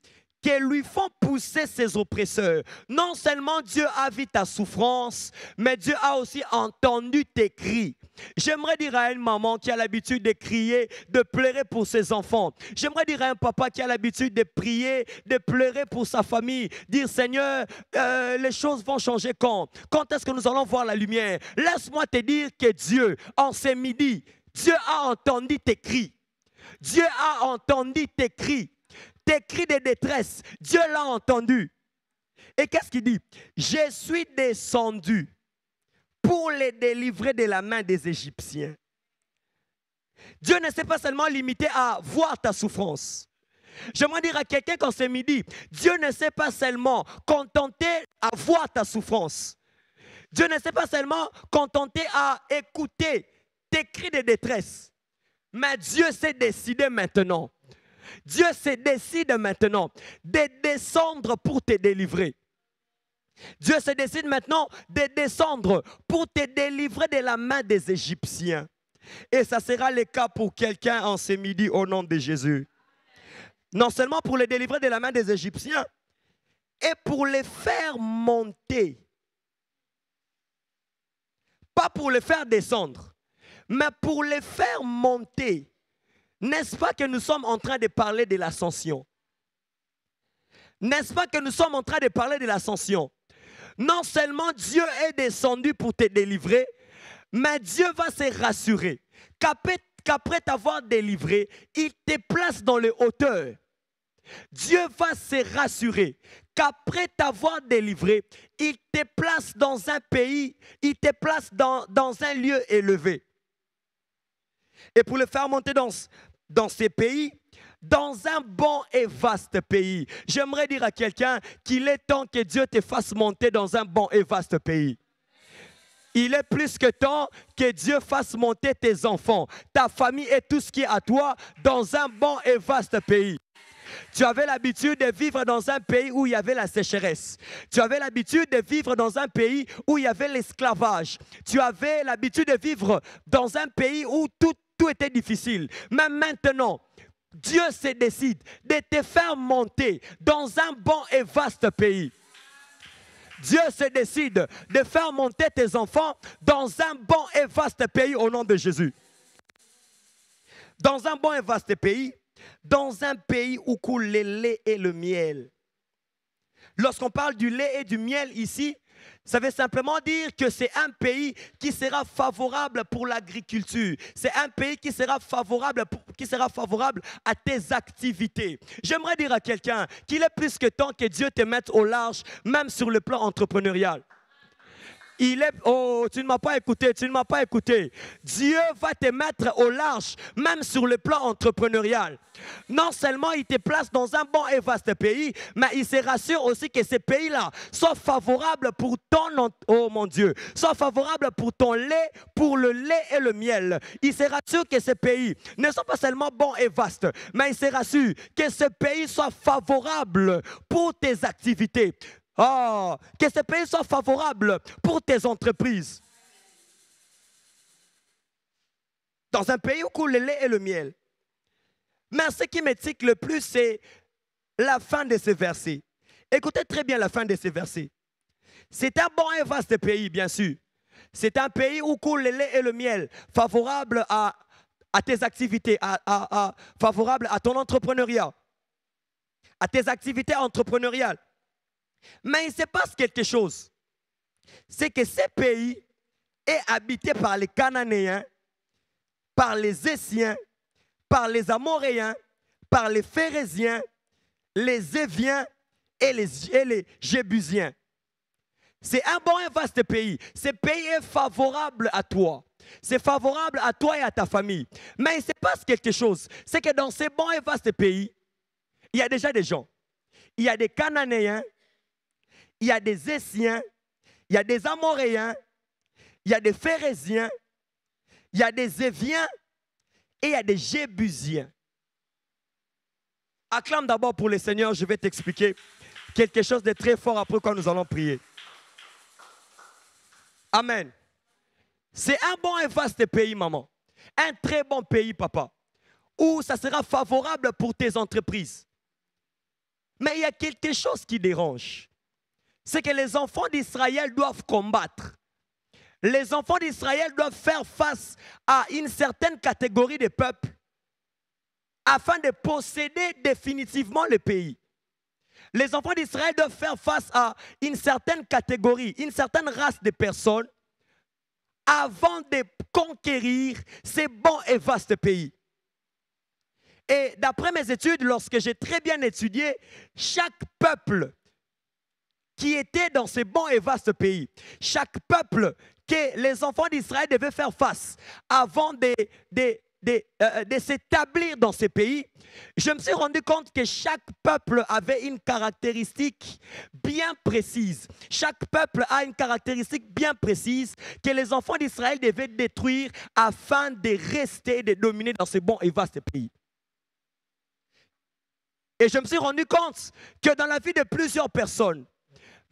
que lui font pousser ses oppresseurs. Non seulement Dieu a vu ta souffrance, mais Dieu a aussi entendu tes cris. J'aimerais dire à une maman qui a l'habitude de crier, de pleurer pour ses enfants. J'aimerais dire à un papa qui a l'habitude de prier, de pleurer pour sa famille. Dire Seigneur, euh, les choses vont changer quand Quand est-ce que nous allons voir la lumière Laisse-moi te dire que Dieu, en ce midi, Dieu a entendu tes cris. Dieu a entendu tes cris. Tes cris de détresse. Dieu l'a entendu. Et qu'est-ce qu'il dit Je suis descendu pour les délivrer de la main des Égyptiens. Dieu ne s'est pas seulement limité à voir ta souffrance. J'aimerais dire à quelqu'un quand ce midi, Dieu ne s'est pas seulement contenté à voir ta souffrance. Dieu ne s'est pas seulement contenté à écouter tes cris de détresse. Mais Dieu s'est décidé maintenant. Dieu s'est décidé maintenant de descendre pour te délivrer. Dieu se décide maintenant de descendre pour te délivrer de la main des Égyptiens. Et ça sera le cas pour quelqu'un en ce midi au nom de Jésus. Non seulement pour les délivrer de la main des Égyptiens, et pour les faire monter. Pas pour les faire descendre, mais pour les faire monter. N'est-ce pas que nous sommes en train de parler de l'ascension N'est-ce pas que nous sommes en train de parler de l'ascension non seulement Dieu est descendu pour te délivrer, mais Dieu va se rassurer qu'après t'avoir délivré, il te place dans les hauteurs. Dieu va se rassurer qu'après t'avoir délivré, il te place dans un pays, il te place dans, un lieu élevé. Et pour le faire monter dans, dans ces pays, dans un bon et vaste pays. J'aimerais dire à quelqu'un qu'il est temps que Dieu te fasse monter dans un bon et vaste pays. Il est plus que temps que Dieu fasse monter tes enfants, ta famille et tout ce qui est à toi dans un bon et vaste pays. Tu avais l'habitude de vivre dans un pays où il y avait la sécheresse. Tu avais l'habitude de vivre dans un pays où il y avait l'esclavage. Tu avais l'habitude de vivre dans un pays où tout, tout était difficile. Même maintenant, Dieu se décide de te faire monter dans un bon et vaste pays. Dieu se décide de faire monter tes enfants dans un bon et vaste pays au nom de Jésus. Dans un bon et vaste pays, dans un pays où coulent le lait et le miel. Lorsqu'on parle du lait et du miel ici, ça veut simplement dire que c'est un pays qui sera favorable pour l'agriculture. C'est un pays qui sera favorable, qui sera favorable à tes activités. J'aimerais dire à quelqu'un qu'il est plus que temps que Dieu te mette au large, même sur le plan entrepreneurial. Il est, oh, tu ne m'as pas écouté, tu ne m'as pas écouté. Dieu va te mettre au large, même sur le plan entrepreneurial. Non seulement il te place dans un bon et vaste pays, mais il se rassure aussi que ces pays-là sont favorables pour ton, oh mon Dieu, sont favorables pour ton lait, pour le lait et le miel. Il se rassure que ces pays ne sont pas seulement bons et vastes, mais il se rassure que ces pays soient favorables pour tes activités. Oh, que ce pays soit favorable pour tes entreprises. Dans un pays où coule le lait et le miel. Mais ce qui m'étique le plus, c'est la fin de ces versets. Écoutez très bien la fin de ces versets. C'est un bon et vaste pays, bien sûr. C'est un pays où coule le lait et le miel, favorable à, tes activités, favorable à ton entrepreneuriat, à tes activités entrepreneuriales. Mais il se passe quelque chose. C'est que ce pays est habité par les Cananéens, par les Essiens, par les Amoréens, par les Phéréziens, les Éviens et les, et les Jébusiens. C'est un bon et vaste pays. Ce pays est favorable à toi. C'est favorable à toi et à ta famille. Mais il se passe quelque chose. C'est que dans ce bon et vaste pays, il y a déjà des gens. Il y a des Cananéens, il y a des Essiens, il y a des Amoréens, il y a des Phérésiens, il y a des Éviens et il y a des Jébusiens. Acclame d'abord pour le Seigneur, je vais t'expliquer quelque chose de très fort après quand nous allons prier. Amen. C'est un bon et vaste pays, maman. Un très bon pays, papa. Où ça sera favorable pour tes entreprises. Mais il y a quelque chose qui dérange c'est que les enfants d'Israël doivent combattre. Les enfants d'Israël doivent faire face à une certaine catégorie de peuples afin de posséder définitivement le pays. Les enfants d'Israël doivent faire face à une certaine catégorie, une certaine race de personnes avant de conquérir ces bons et vastes pays. Et d'après mes études, lorsque j'ai très bien étudié, chaque peuple qui étaient dans ces bons et vastes pays. Chaque peuple que les enfants d'Israël devaient faire face avant euh, de, s'établir dans ces pays, je me suis rendu compte que chaque peuple avait une caractéristique bien précise. Chaque peuple a une caractéristique bien précise que les enfants d'Israël devaient détruire afin de rester de dominer dans ces bons et vastes pays. Et je me suis rendu compte que dans la vie de plusieurs personnes,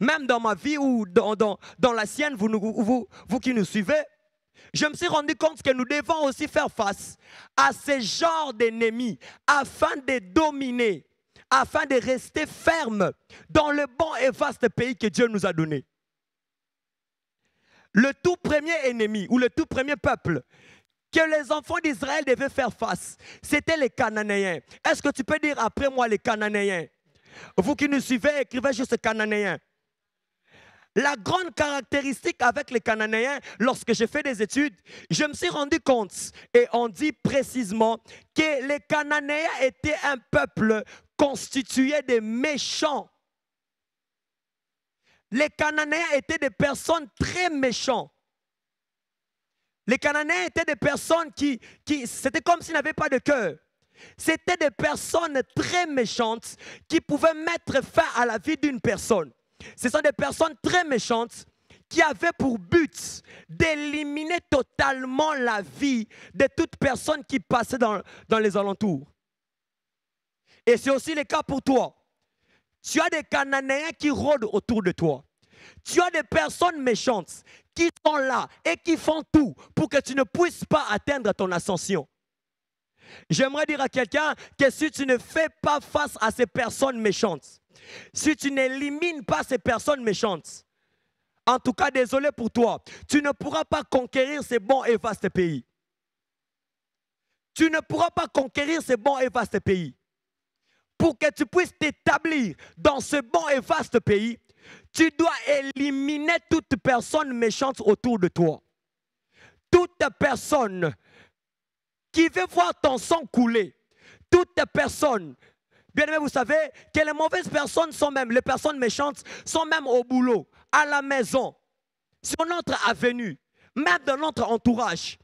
même dans ma vie ou dans, dans, la sienne, vous, vous, vous qui nous suivez, je me suis rendu compte que nous devons aussi faire face à ce genre d'ennemis afin de dominer, afin de rester ferme dans le bon et vaste pays que Dieu nous a donné. Le tout premier ennemi ou le tout premier peuple que les enfants d'Israël devaient faire face, c'était les Cananéens. Est-ce que tu peux dire après moi les Cananéens Vous qui nous suivez, écrivez juste Cananéens. La grande caractéristique avec les Cananéens, lorsque j'ai fait des études, je me suis rendu compte, et on dit précisément, que les Cananéens étaient un peuple constitué de méchants. Les Cananéens étaient des personnes très méchantes. Les Cananéens étaient des personnes qui, qui c'était comme s'ils n'avaient pas de cœur. C'était des personnes très méchantes qui pouvaient mettre fin à la vie d'une personne. Ce sont des personnes très méchantes qui avaient pour but d'éliminer totalement la vie de toute personne qui passait dans, les alentours. Et c'est aussi le cas pour toi. Tu as des Cananéens qui rôdent autour de toi. Tu as des personnes méchantes qui sont là et qui font tout pour que tu ne puisses pas atteindre ton ascension. J'aimerais dire à quelqu'un que si tu ne fais pas face à ces personnes méchantes, si tu n'élimines pas ces personnes méchantes, en tout cas, désolé pour toi, tu ne pourras pas conquérir ces bons et vastes pays. Tu ne pourras pas conquérir ces bons et vastes pays. Pour que tu puisses t'établir dans ce bon et vaste pays, tu dois éliminer toute personne méchante autour de toi. Toute personne qui veut voir ton sang couler. Toute personne Bien-aimé, vous savez que les mauvaises personnes sont même, les personnes méchantes sont même au boulot, à la maison, sur notre avenue, même dans notre entourage.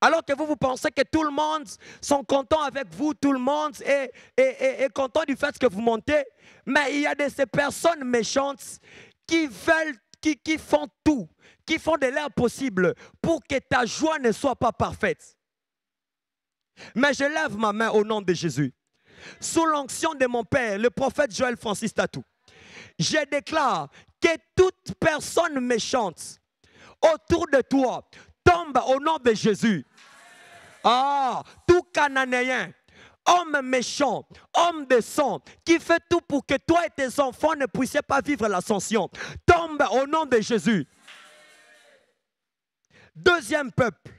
Alors que vous, vous pensez que tout le monde est content avec vous, tout le monde est, content du fait que vous montez. Mais il y a de ces personnes méchantes qui veulent, qui, qui font tout, qui font de l'air possible pour que ta joie ne soit pas parfaite. Mais je lève ma main au nom de Jésus sous l'onction de mon père, le prophète Joël Francis Tatou, je déclare que toute personne méchante autour de toi tombe au nom de Jésus. Ah, tout Cananéen, homme méchant, homme de sang, qui fait tout pour que toi et tes enfants ne puissiez pas vivre l'ascension, tombe au nom de Jésus. Deuxième peuple.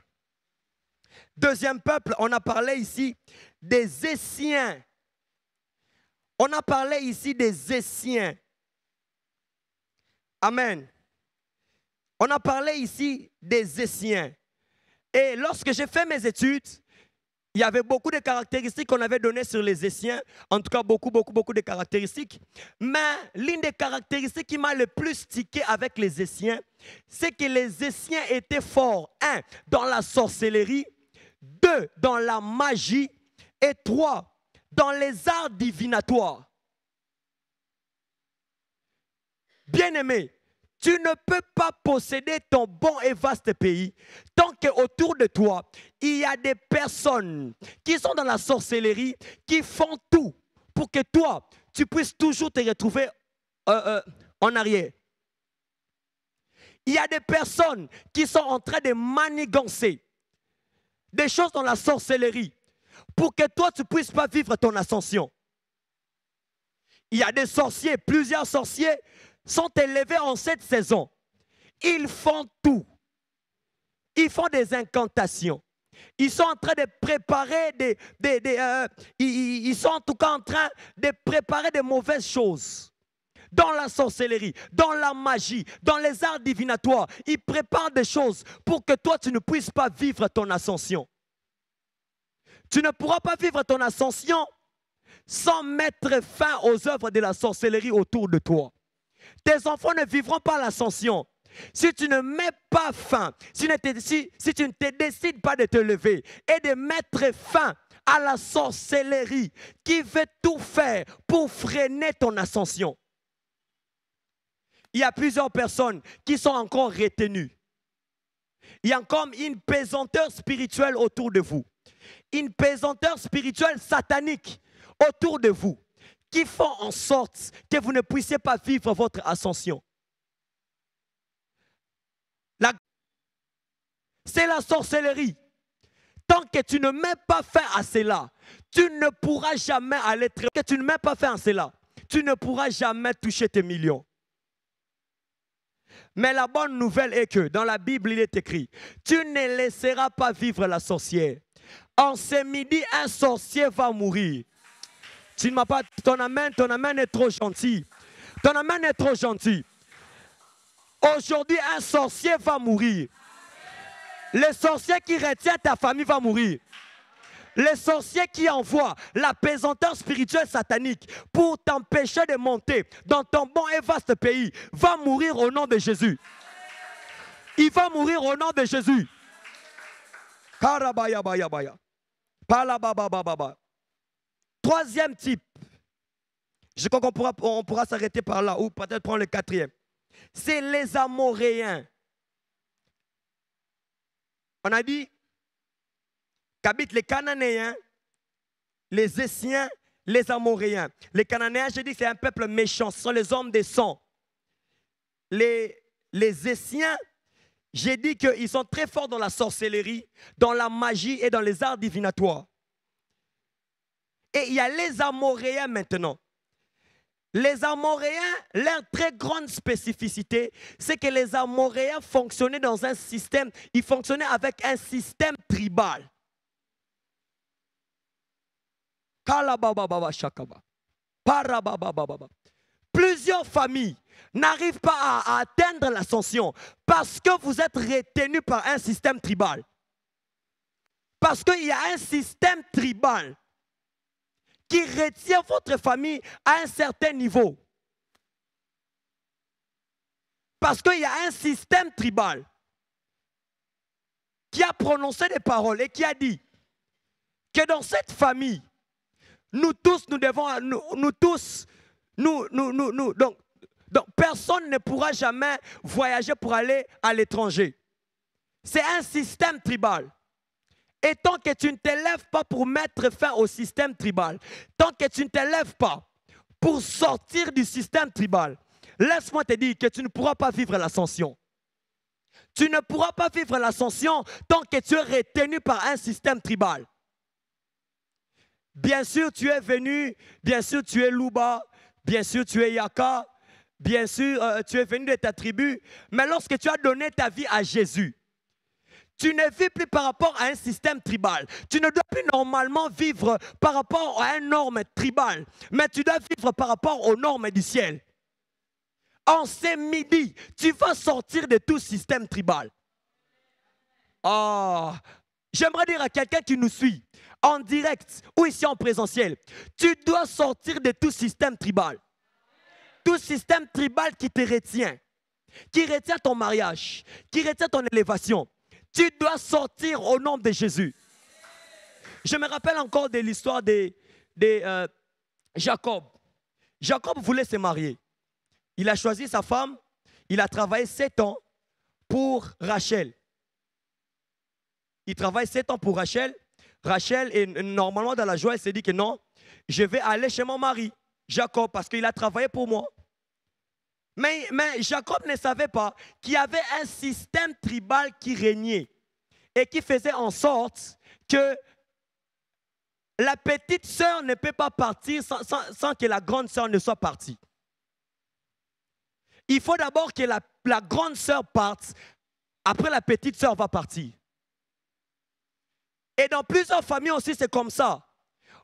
Deuxième peuple, on a parlé ici des Essiens on a parlé ici des Essiens. Amen. On a parlé ici des Essiens. Et lorsque j'ai fait mes études, il y avait beaucoup de caractéristiques qu'on avait données sur les Essiens, en tout cas beaucoup, beaucoup, beaucoup de caractéristiques. Mais l'une des caractéristiques qui m'a le plus tiqué avec les Essiens, c'est que les Essiens étaient forts, un, dans la sorcellerie, deux, dans la magie, et trois, dans les arts divinatoires. Bien-aimé, tu ne peux pas posséder ton bon et vaste pays tant qu'autour de toi, il y a des personnes qui sont dans la sorcellerie, qui font tout pour que toi, tu puisses toujours te retrouver euh, euh, en arrière. Il y a des personnes qui sont en train de manigancer des choses dans la sorcellerie pour que toi, tu ne puisses pas vivre ton ascension. Il y a des sorciers, plusieurs sorciers sont élevés en cette saison. Ils font tout. Ils font des incantations. Ils sont en train de préparer des... Euh, ils, sont en tout cas en train de préparer des mauvaises choses dans la sorcellerie, dans la magie, dans les arts divinatoires. Ils préparent des choses pour que toi, tu ne puisses pas vivre ton ascension. Tu ne pourras pas vivre ton ascension sans mettre fin aux œuvres de la sorcellerie autour de toi. Tes enfants ne vivront pas l'ascension si tu ne mets pas fin, si, si tu ne te décides pas de te lever et de mettre fin à la sorcellerie qui veut tout faire pour freiner ton ascension. Il y a plusieurs personnes qui sont encore retenues. Il y a encore une pesanteur spirituelle autour de vous une pesanteur spirituelle satanique autour de vous qui font en sorte que vous ne puissiez pas vivre votre ascension. C'est la sorcellerie. Tant que tu ne mets pas fin à cela, tu ne pourras jamais aller très Que tu ne mets pas fin à cela, tu ne pourras jamais toucher tes millions. Mais la bonne nouvelle est que dans la Bible, il est écrit, tu ne laisseras pas vivre la sorcière. En ce midi, un sorcier va mourir. Tu ne m'as pas. Ton amen, ton amène est trop gentil. Ton amène est trop gentil. Aujourd'hui, un sorcier va mourir. Le sorcier qui retient ta famille va mourir. Le sorcier qui envoie la pesanteur spirituelle satanique pour t'empêcher de monter dans ton bon et vaste pays va mourir au nom de Jésus. Il va mourir au nom de Jésus là, Troisième type. Je crois qu'on pourra, s'arrêter par là ou peut-être prendre le quatrième. C'est les Amoréens. On a dit qu'habitent les Cananéens, les Essiens, les Amoréens. Les Cananéens, je dis, c'est un peuple méchant. Ce sont les hommes des sangs. Les, les Essiens, j'ai dit qu'ils sont très forts dans la sorcellerie, dans la magie et dans les arts divinatoires. Et il y a les Amoréens maintenant. Les Amoréens, leur très grande spécificité, c'est que les Amoréens fonctionnaient dans un système, ils fonctionnaient avec un système tribal. Plusieurs familles, n'arrive pas à, atteindre l'ascension parce que vous êtes retenu par un système tribal. Parce qu'il y a un système tribal qui retient votre famille à un certain niveau. Parce qu'il y a un système tribal qui a prononcé des paroles et qui a dit que dans cette famille, nous tous, nous devons, nous, tous, nous, nous, nous, nous, donc donc personne ne pourra jamais voyager pour aller à l'étranger. C'est un système tribal. Et tant que tu ne t'élèves pas pour mettre fin au système tribal, tant que tu ne t'élèves pas pour sortir du système tribal, laisse-moi te dire que tu ne pourras pas vivre l'ascension. Tu ne pourras pas vivre l'ascension tant que tu es retenu par un système tribal. Bien sûr, tu es venu, bien sûr, tu es luba. bien sûr, tu es Yaka, Bien sûr, euh, tu es venu de ta tribu, mais lorsque tu as donné ta vie à Jésus, tu ne vis plus par rapport à un système tribal. Tu ne dois plus normalement vivre par rapport à une norme tribal, mais tu dois vivre par rapport aux normes du ciel. En ces midi, tu vas sortir de tout système tribal. Ah, j'aimerais dire à quelqu'un qui nous suit, en direct ou ici en présentiel, tu dois sortir de tout système tribal tout système tribal qui te retient, qui retient ton mariage, qui retient ton élévation, tu dois sortir au nom de Jésus. Je me rappelle encore de l'histoire de, euh, Jacob. Jacob voulait se marier. Il a choisi sa femme. Il a travaillé sept ans pour Rachel. Il travaille sept ans pour Rachel. Rachel est normalement dans la joie. Elle s'est dit que non, je vais aller chez mon mari. Jacob parce qu'il a travaillé pour moi. Mais, Jacob ne savait pas qu'il y avait un système tribal qui régnait et qui faisait en sorte que la petite sœur ne peut pas partir sans, que la grande sœur ne soit partie. Il faut d'abord que la, la grande sœur parte, après la petite sœur va partir. Et dans plusieurs familles aussi, c'est comme ça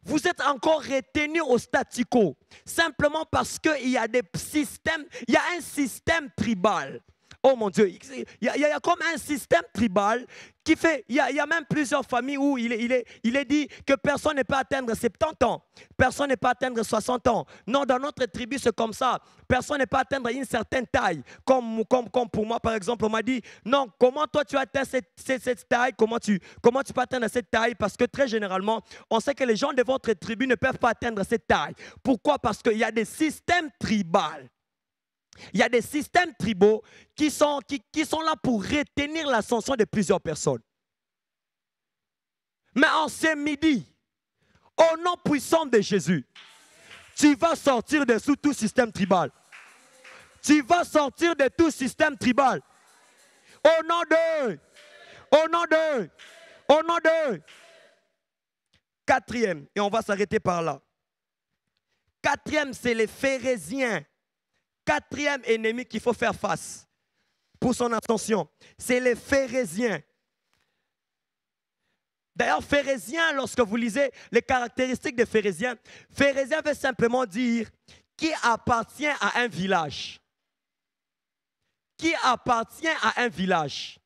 vous êtes encore retenu au statu quo, simplement parce qu'il y a des systèmes, il y a un système tribal Oh mon Dieu, il y, a, comme un système tribal qui fait, il y a, même plusieurs familles où il est, dit que personne ne peut atteindre 70 ans, personne ne peut atteindre 60 ans. Non, dans notre tribu, c'est comme ça. Personne ne peut atteindre une certaine taille. Comme, pour moi, par exemple, on m'a dit, non, comment toi tu atteins cette, cette, taille, comment tu, comment tu peux atteindre cette taille Parce que très généralement, on sait que les gens de votre tribu ne peuvent pas atteindre cette taille. Pourquoi Parce qu'il y a des systèmes tribaux il y a des systèmes tribaux qui sont, qui, sont là pour retenir l'ascension de plusieurs personnes. Mais en ce midi, au nom puissant de Jésus, tu vas sortir de tout système tribal. Tu vas sortir de tout système tribal. Au nom de, au nom de, au nom de. Quatrième, et on va s'arrêter par là. Quatrième, c'est les phérésiens quatrième ennemi qu'il faut faire face pour son attention. c'est les Phérésiens. D'ailleurs, Phérésiens, lorsque vous lisez les caractéristiques des Phérésiens, Phérésiens veut simplement dire qui appartient à un village. Qui appartient à un village.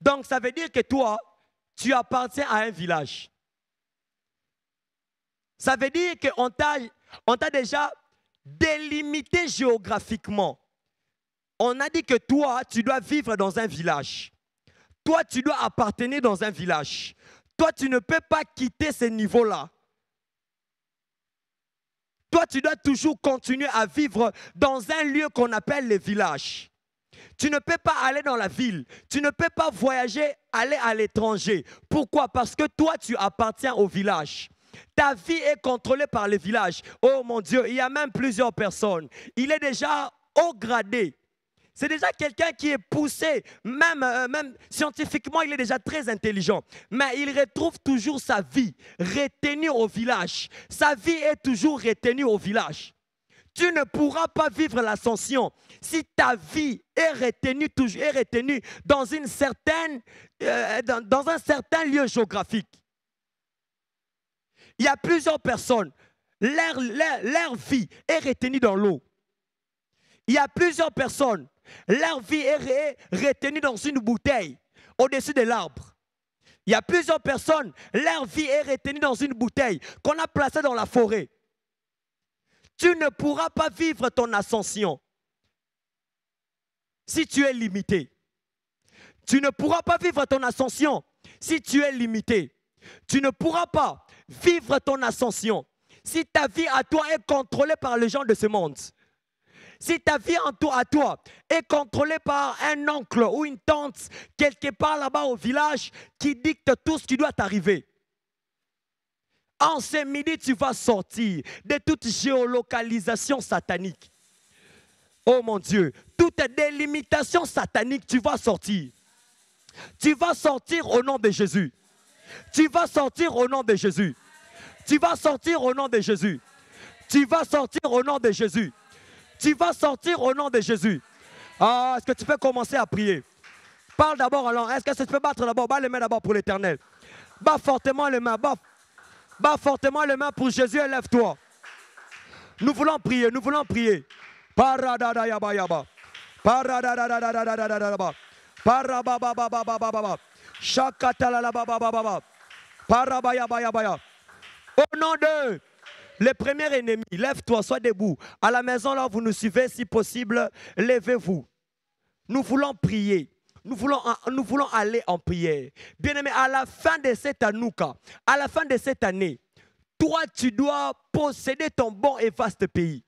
Donc, ça veut dire que toi, tu appartiens à un village. Ça veut dire qu'on t'a déjà délimité géographiquement. On a dit que toi, tu dois vivre dans un village. Toi, tu dois appartenir dans un village. Toi, tu ne peux pas quitter ce niveau-là. Toi, tu dois toujours continuer à vivre dans un lieu qu'on appelle le village. Tu ne peux pas aller dans la ville. Tu ne peux pas voyager, aller à l'étranger. Pourquoi Parce que toi, tu appartiens au village. Ta vie est contrôlée par le village. Oh mon Dieu, il y a même plusieurs personnes. Il est déjà haut gradé. C'est déjà quelqu'un qui est poussé, même, euh, même scientifiquement, il est déjà très intelligent. Mais il retrouve toujours sa vie retenue au village. Sa vie est toujours retenue au village. Tu ne pourras pas vivre l'ascension si ta vie est retenue, toujours, retenue dans, une certaine, euh, dans un certain lieu géographique. Il y a plusieurs personnes. Leur, vie est retenue dans l'eau. Il y a plusieurs personnes. Leur vie est retenue dans une bouteille au-dessus de l'arbre. Il y a plusieurs personnes. Leur vie est retenue dans une bouteille qu'on a placée dans la forêt. Tu ne pourras pas vivre ton ascension si tu es limité. Tu ne pourras pas vivre ton ascension si tu es limité. Tu ne pourras pas vivre ton ascension. Si ta vie à toi est contrôlée par les gens de ce monde, si ta vie en à toi est contrôlée par un oncle ou une tante quelque part là-bas au village qui dicte tout ce qui doit t'arriver, en ce midi, tu vas sortir de toute géolocalisation satanique. Oh mon Dieu, toute délimitation satanique, tu vas sortir. Tu vas sortir au nom de Jésus. Tu vas sortir au nom de Jésus. Tu vas sortir au nom de Jésus. Tu vas sortir au nom de Jésus. Tu vas sortir au nom de Jésus. Ah, est-ce que tu peux commencer à prier Parle d'abord alors. Est-ce que tu peux battre d'abord Bats les mains d'abord pour l'éternel. Bas fortement les mains. Bats, fortement les mains pour Jésus et lève-toi. Nous voulons prier, nous voulons prier. Paradada yaba. ba yaba. Au nom de le premier ennemi, lève-toi, sois debout. À la maison, là, vous nous suivez, si possible, levez-vous. Nous voulons prier. Nous voulons, nous voulons aller en prière. Bien-aimé, à la fin de cette anouka, à la fin de cette année, toi, tu dois posséder ton bon et vaste pays.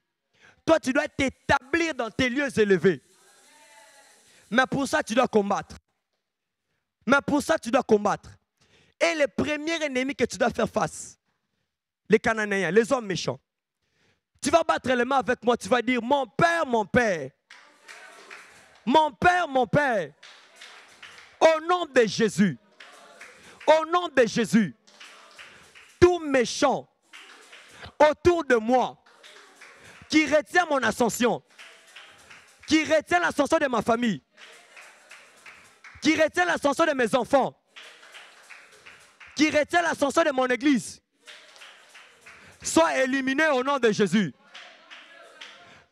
Toi, tu dois t'établir dans tes lieux élevés. Mais pour ça, tu dois combattre. Mais pour ça, tu dois combattre. Et le premier ennemi que tu dois faire face, les Cananéens, les hommes méchants. Tu vas battre les mains avec moi, tu vas dire, mon Père, mon Père, mon Père, mon Père, au nom de Jésus, au nom de Jésus, tout méchant autour de moi qui retient mon ascension, qui retient l'ascension de ma famille, qui retient l'ascenseur de mes enfants, qui retient l'ascenseur de mon église, soit éliminé au nom de Jésus.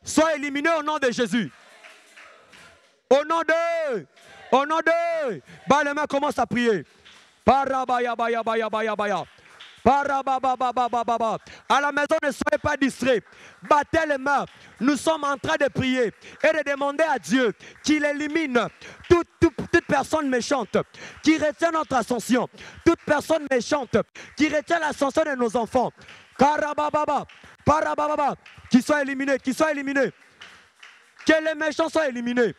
Soit éliminé au nom de Jésus. Au nom de, au nom de, bah, les mains commencent à prier. À la maison, ne soyez pas distraits. Battez les mains. Nous sommes en train de prier et de demander à Dieu qu'il élimine tout, tout, personne méchante qui retient notre ascension, toute personne méchante qui retient l'ascension de nos enfants, Karabababa, Parabababa, qui soit éliminé, qui soit éliminé, que les méchants soient éliminés.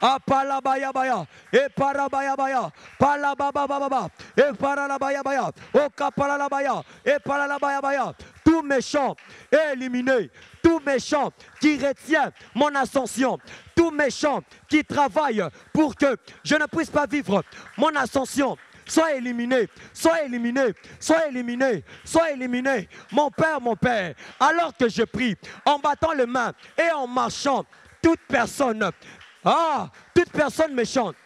Apalabayabaya, ah, et eh, parabayabaya, et eh, oh, eh, Tout méchant est éliminé. Tout méchant qui retient mon ascension, méchants méchant qui travaille pour que je ne puisse pas vivre mon ascension soit éliminé, soit éliminé, soit éliminé, soit éliminé. Mon Père, mon Père, alors que je prie, en battant les mains et en marchant, toute personne, ah, toute personne méchante,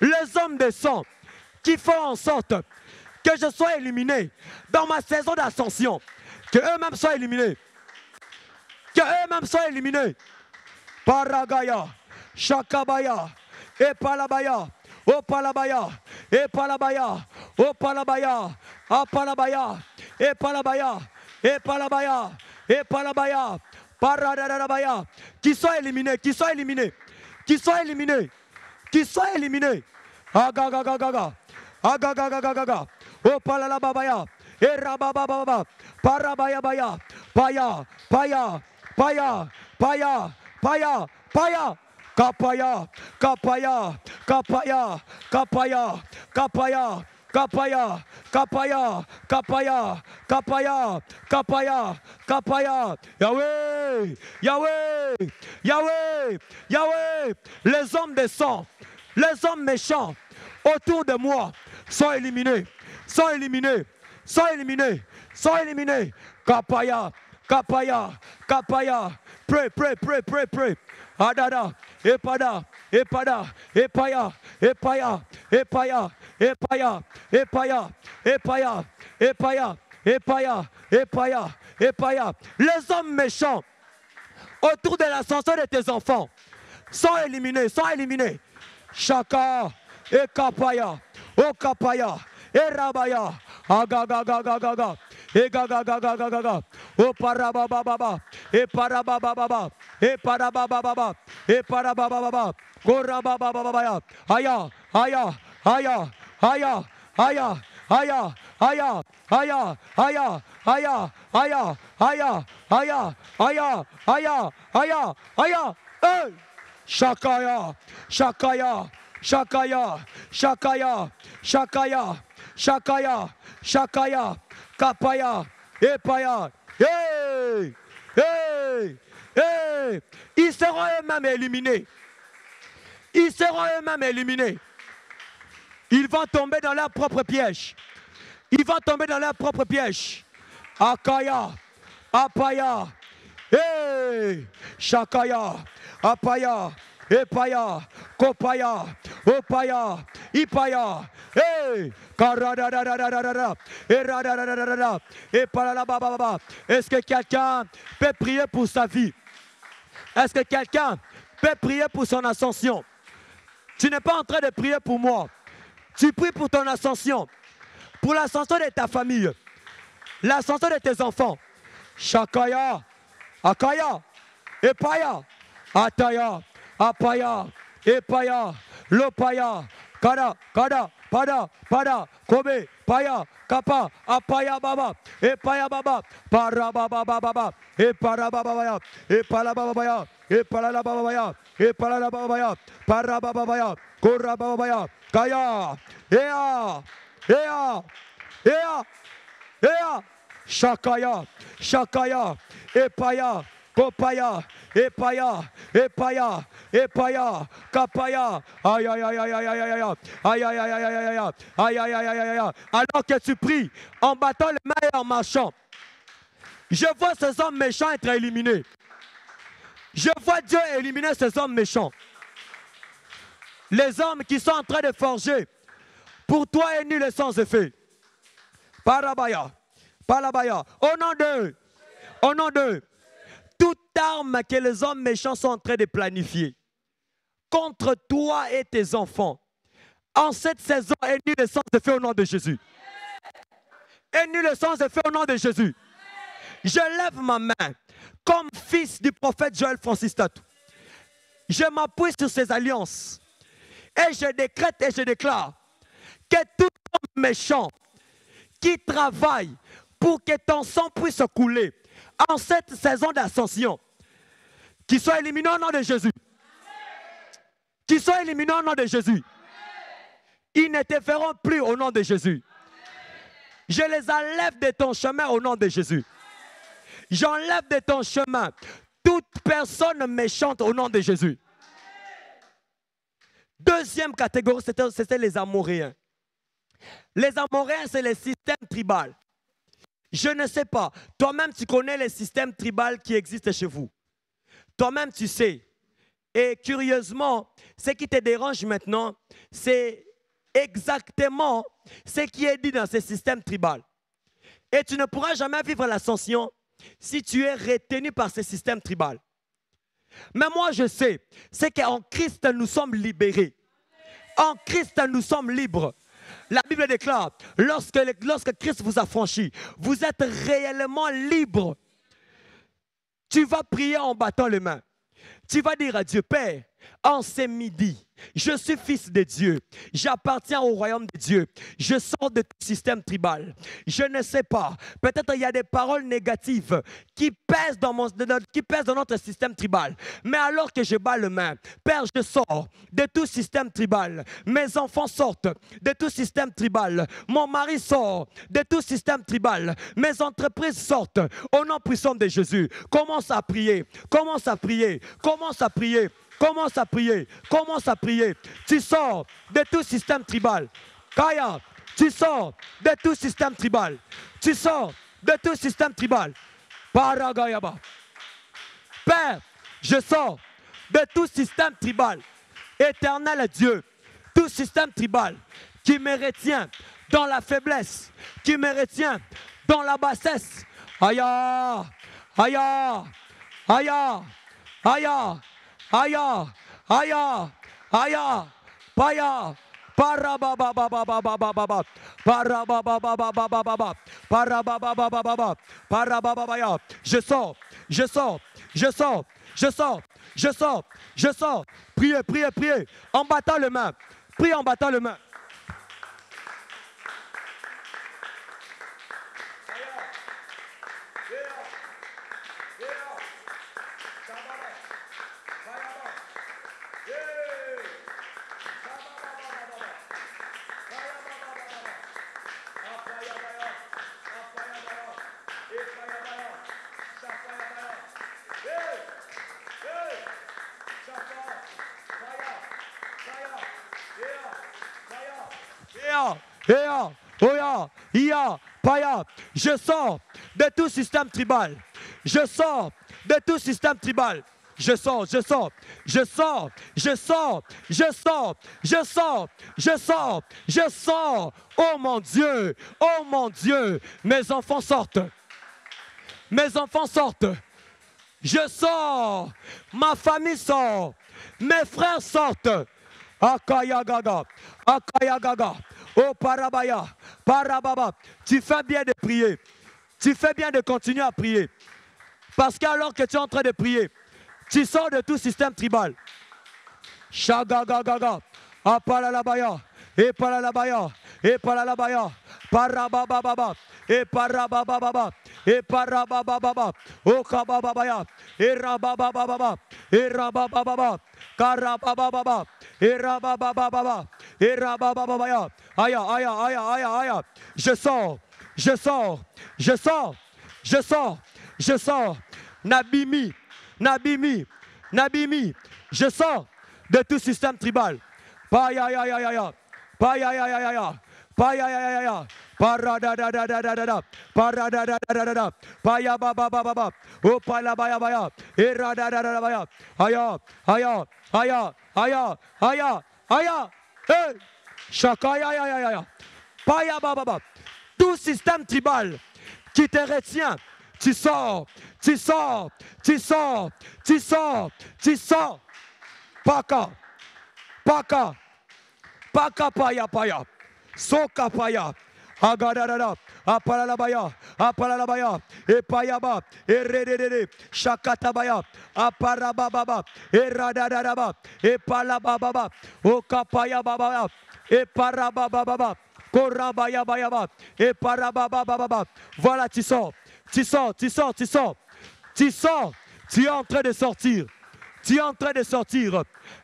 les hommes de sang qui font en sorte que je sois éliminé dans ma saison d'ascension, que eux-mêmes soient éliminés, que eux-mêmes soient éliminés. Paragaya, Shakabaya, Epalabaya, Opalabaya, Epalabaya, Opalabaya, Apalabaya, Epalabaya, Epalabaya, Epalabaya, Paradadabaya, qui soit éliminé, qui soit éliminé, qui soit éliminé, qui soit éliminé, Agagagagaga, agagagagaga, Opalalababaya, Erababababa, Parabaya, Baya, Paya, Paya, Paya, Paya, Paya, Paya, Kapaya, Kapaya, Kapaya, Kapaya, Kapaya, Kapaya, Kapaya, Kapaya, Kapaya, Kapaya, Kapaya, Yahweh, Yahweh, Yahweh, Yahweh, les hommes de sang, les hommes méchants autour de moi sont éliminés, sont éliminés, sont éliminés, sont éliminés. Kapaya, Kapaya, Kapaya, pray, pray, pray, pray, pray. Adada, Epada, Epada, Epaya, Epaya, Epaya, Epaya, Epaya, Epaya, Epaya, Epaya, Epaya, Epaya. Les hommes méchants autour de l'ascenseur de tes enfants sont éliminés, sont éliminés. Chaka, Ekapaya, Okapaya, Erabaya, gaga E ga ga ga ga, O para ba ba ba ba. E para ba ba ba ba. E para ba ba ba ba. E para ba ba ba ba. Gora ba ba ba ba ba ya. Aya aya aya aya aya aya aya aya aya aya aya aya aya aya aya aya aya. Hey. Shakaya, Shakaya, Shakaya, Shakaya, Shakaya, Shakaya, Shakaya. Kapaya, Epaya. Hey, hey, hey. Ils seront eux-mêmes éliminés. Ils seront eux-mêmes éliminés. Ils vont tomber dans leur propre piège. Ils vont tomber dans leur propre piège. Akaya, Apaya, hey, Shakaya, Apaya. Est-ce que quelqu'un peut prier pour sa vie? Est-ce que quelqu'un peut prier pour son ascension? Tu n'es pas en train de prier pour moi. Tu pries pour ton ascension, pour l'ascension de ta famille, l'ascension de tes enfants. Chakaya, Akaya, Epaya, Ataya. apaya, epaya, lopaya, kada, kada, pada, pada, kobe, paya, kapa, apaya baba, epaya baba, para baba baba baba, e para baba baba, e para baba baba, e para baba baba, e para baba baba, para baba baba, kura baba baba, kaya, ea, ea, ea, ea, shakaya, shakaya, epaya, Kopaya, Epaya, Epaya, Epaya, Kapaya. Aïe, aïe, aïe, aïe, aïe, aïe, aïe, aïe, aïe, aïe, aïe, aïe, aïe, aïe, aïe, aïe, aïe, Alors que tu pries en battant les mains et en marchant, je vois ces hommes méchants être éliminés. Je vois Dieu éliminer ces hommes méchants. Les hommes qui sont en train de forger pour toi et nul et sans effet. Parabaya, Parabaya, au nom d'eux, au nom d'eux, armes que les hommes méchants sont en train de planifier contre toi et tes enfants. En cette saison, et nul le sens de fait au nom de Jésus. Et nul le sens de fait au nom de Jésus. Je lève ma main comme fils du prophète Joël Francis Tatou. Je m'appuie sur ces alliances. Et je décrète et je déclare que tout homme méchant qui travaille pour que ton sang puisse couler en cette saison d'ascension, qui soit éliminé au nom de Jésus. Qui soit éliminé au nom de Jésus. Ils ne te feront plus au nom de Jésus. Je les enlève de ton chemin au nom de Jésus. J'enlève de ton chemin toute personne méchante au nom de Jésus. Deuxième catégorie, c'était les Amoréens. Les Amoréens, c'est le système tribal. Je ne sais pas. Toi-même, tu connais les systèmes tribal qui existent chez vous. Toi-même, tu sais. Et curieusement, ce qui te dérange maintenant, c'est exactement ce qui est dit dans ce système tribal. Et tu ne pourras jamais vivre l'ascension si tu es retenu par ce système tribal. Mais moi, je sais, c'est qu'en Christ, nous sommes libérés. En Christ, nous sommes libres. La Bible déclare, lorsque, lorsque Christ vous a franchi, vous êtes réellement libre. Tu vas prier en battant les mains. Tu vas dire à Dieu, Père, en ce midi, je suis fils de Dieu. J'appartiens au royaume de Dieu. Je sors de tout système tribal. Je ne sais pas. Peut-être il y a des paroles négatives qui pèsent dans, mon, qui dans notre système tribal. Mais alors que je bats le main, Père, je sors de tout système tribal. Mes enfants sortent de tout système tribal. Mon mari sort de tout système tribal. Mes entreprises sortent. Au nom puissant de Jésus, commence à prier. Commence à prier. Commence à prier. Commence à prier. Commence à prier. Tu sors de tout système tribal. Kaya, tu sors de tout système tribal. Tu sors de tout système tribal. Paragayaba. Père, je sors de tout système tribal. Éternel Dieu, tout système tribal qui me retient dans la faiblesse, qui me retient dans la bassesse. Aya, aya, aya, aya. Aya, aya, aya, paya. Je sors, je sors, je sors, je sors, je sors, je sens, Priez, priez, priez. En battant le main. Priez en battant le main. Oya, Paya. Je sors de tout système tribal. Je sors de tout système tribal. Je sors, je sors, je sors, je sors, je sors, je sors, je sors, je sors. Oh mon Dieu, oh mon Dieu, mes enfants sortent. Mes enfants sortent. Je sors, ma famille sort, mes frères sortent. Akayagaga, Akayagaga. Oh, Parabaya, Parababa, tu fais bien de prier. Tu fais bien de continuer à prier. Parce qu'alors que tu es en train de prier, tu sors de tout système tribal. Shagagagaga, et Baya! et palalabaya, ba, et baba et e baba okabababaya, et baba et baba baba et baba et baba aya, aya, aya, aya, aya, je sors, je sors, je sors, je sors, je sors, Nabimi, Nabimi, Nabimi, je sors de tout système tribal. Pa ya ya ya ya ya. Pa ya ya ya ya ya. Pa ya ya ya ya. Para da da da da da da da. Para da da da da da da. Pa ya ba ba ba ba ba. O pa la ba ya ba ya. Ira da da da da ba ya. Aya aya aya aya aya aya. Hey. Chaka ya ya ya ya. Pa ya ba ba ba. Tout système tribal qui te retient, tu sors, tu sors, tu sors, tu sors, tu sors. Paka, paka, paka paya paya. Sokapaya. Agadadada, Apalalabaya, Apalalabaya, ba Eredede, Shakatabaya, Aparababa, Eradadadaba, Epalababa, Okapaya Baba, Eparababa, Korabaya Bayaba, ba Voilà, tu sors, tu sors, tu sors, tu sors, tu sors, tu es en train de sortir. Tu es en train de sortir.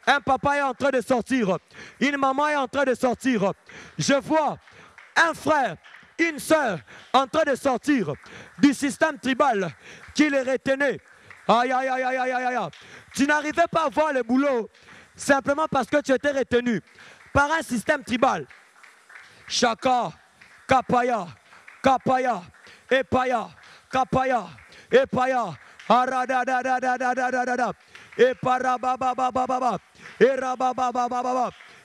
Un papa est en train de sortir. Une maman est en train de sortir. Je vois un frère, une soeur en train de sortir du système tribal qui les retenait. Aïe, aïe, aïe, aïe, aïe, aïe. Tu n'arrivais pas à voir le boulot simplement parce que tu étais retenu par un système tribal. Chaka, Kapaya, Kapaya, Epaya, Kapaya, Epaya, et baba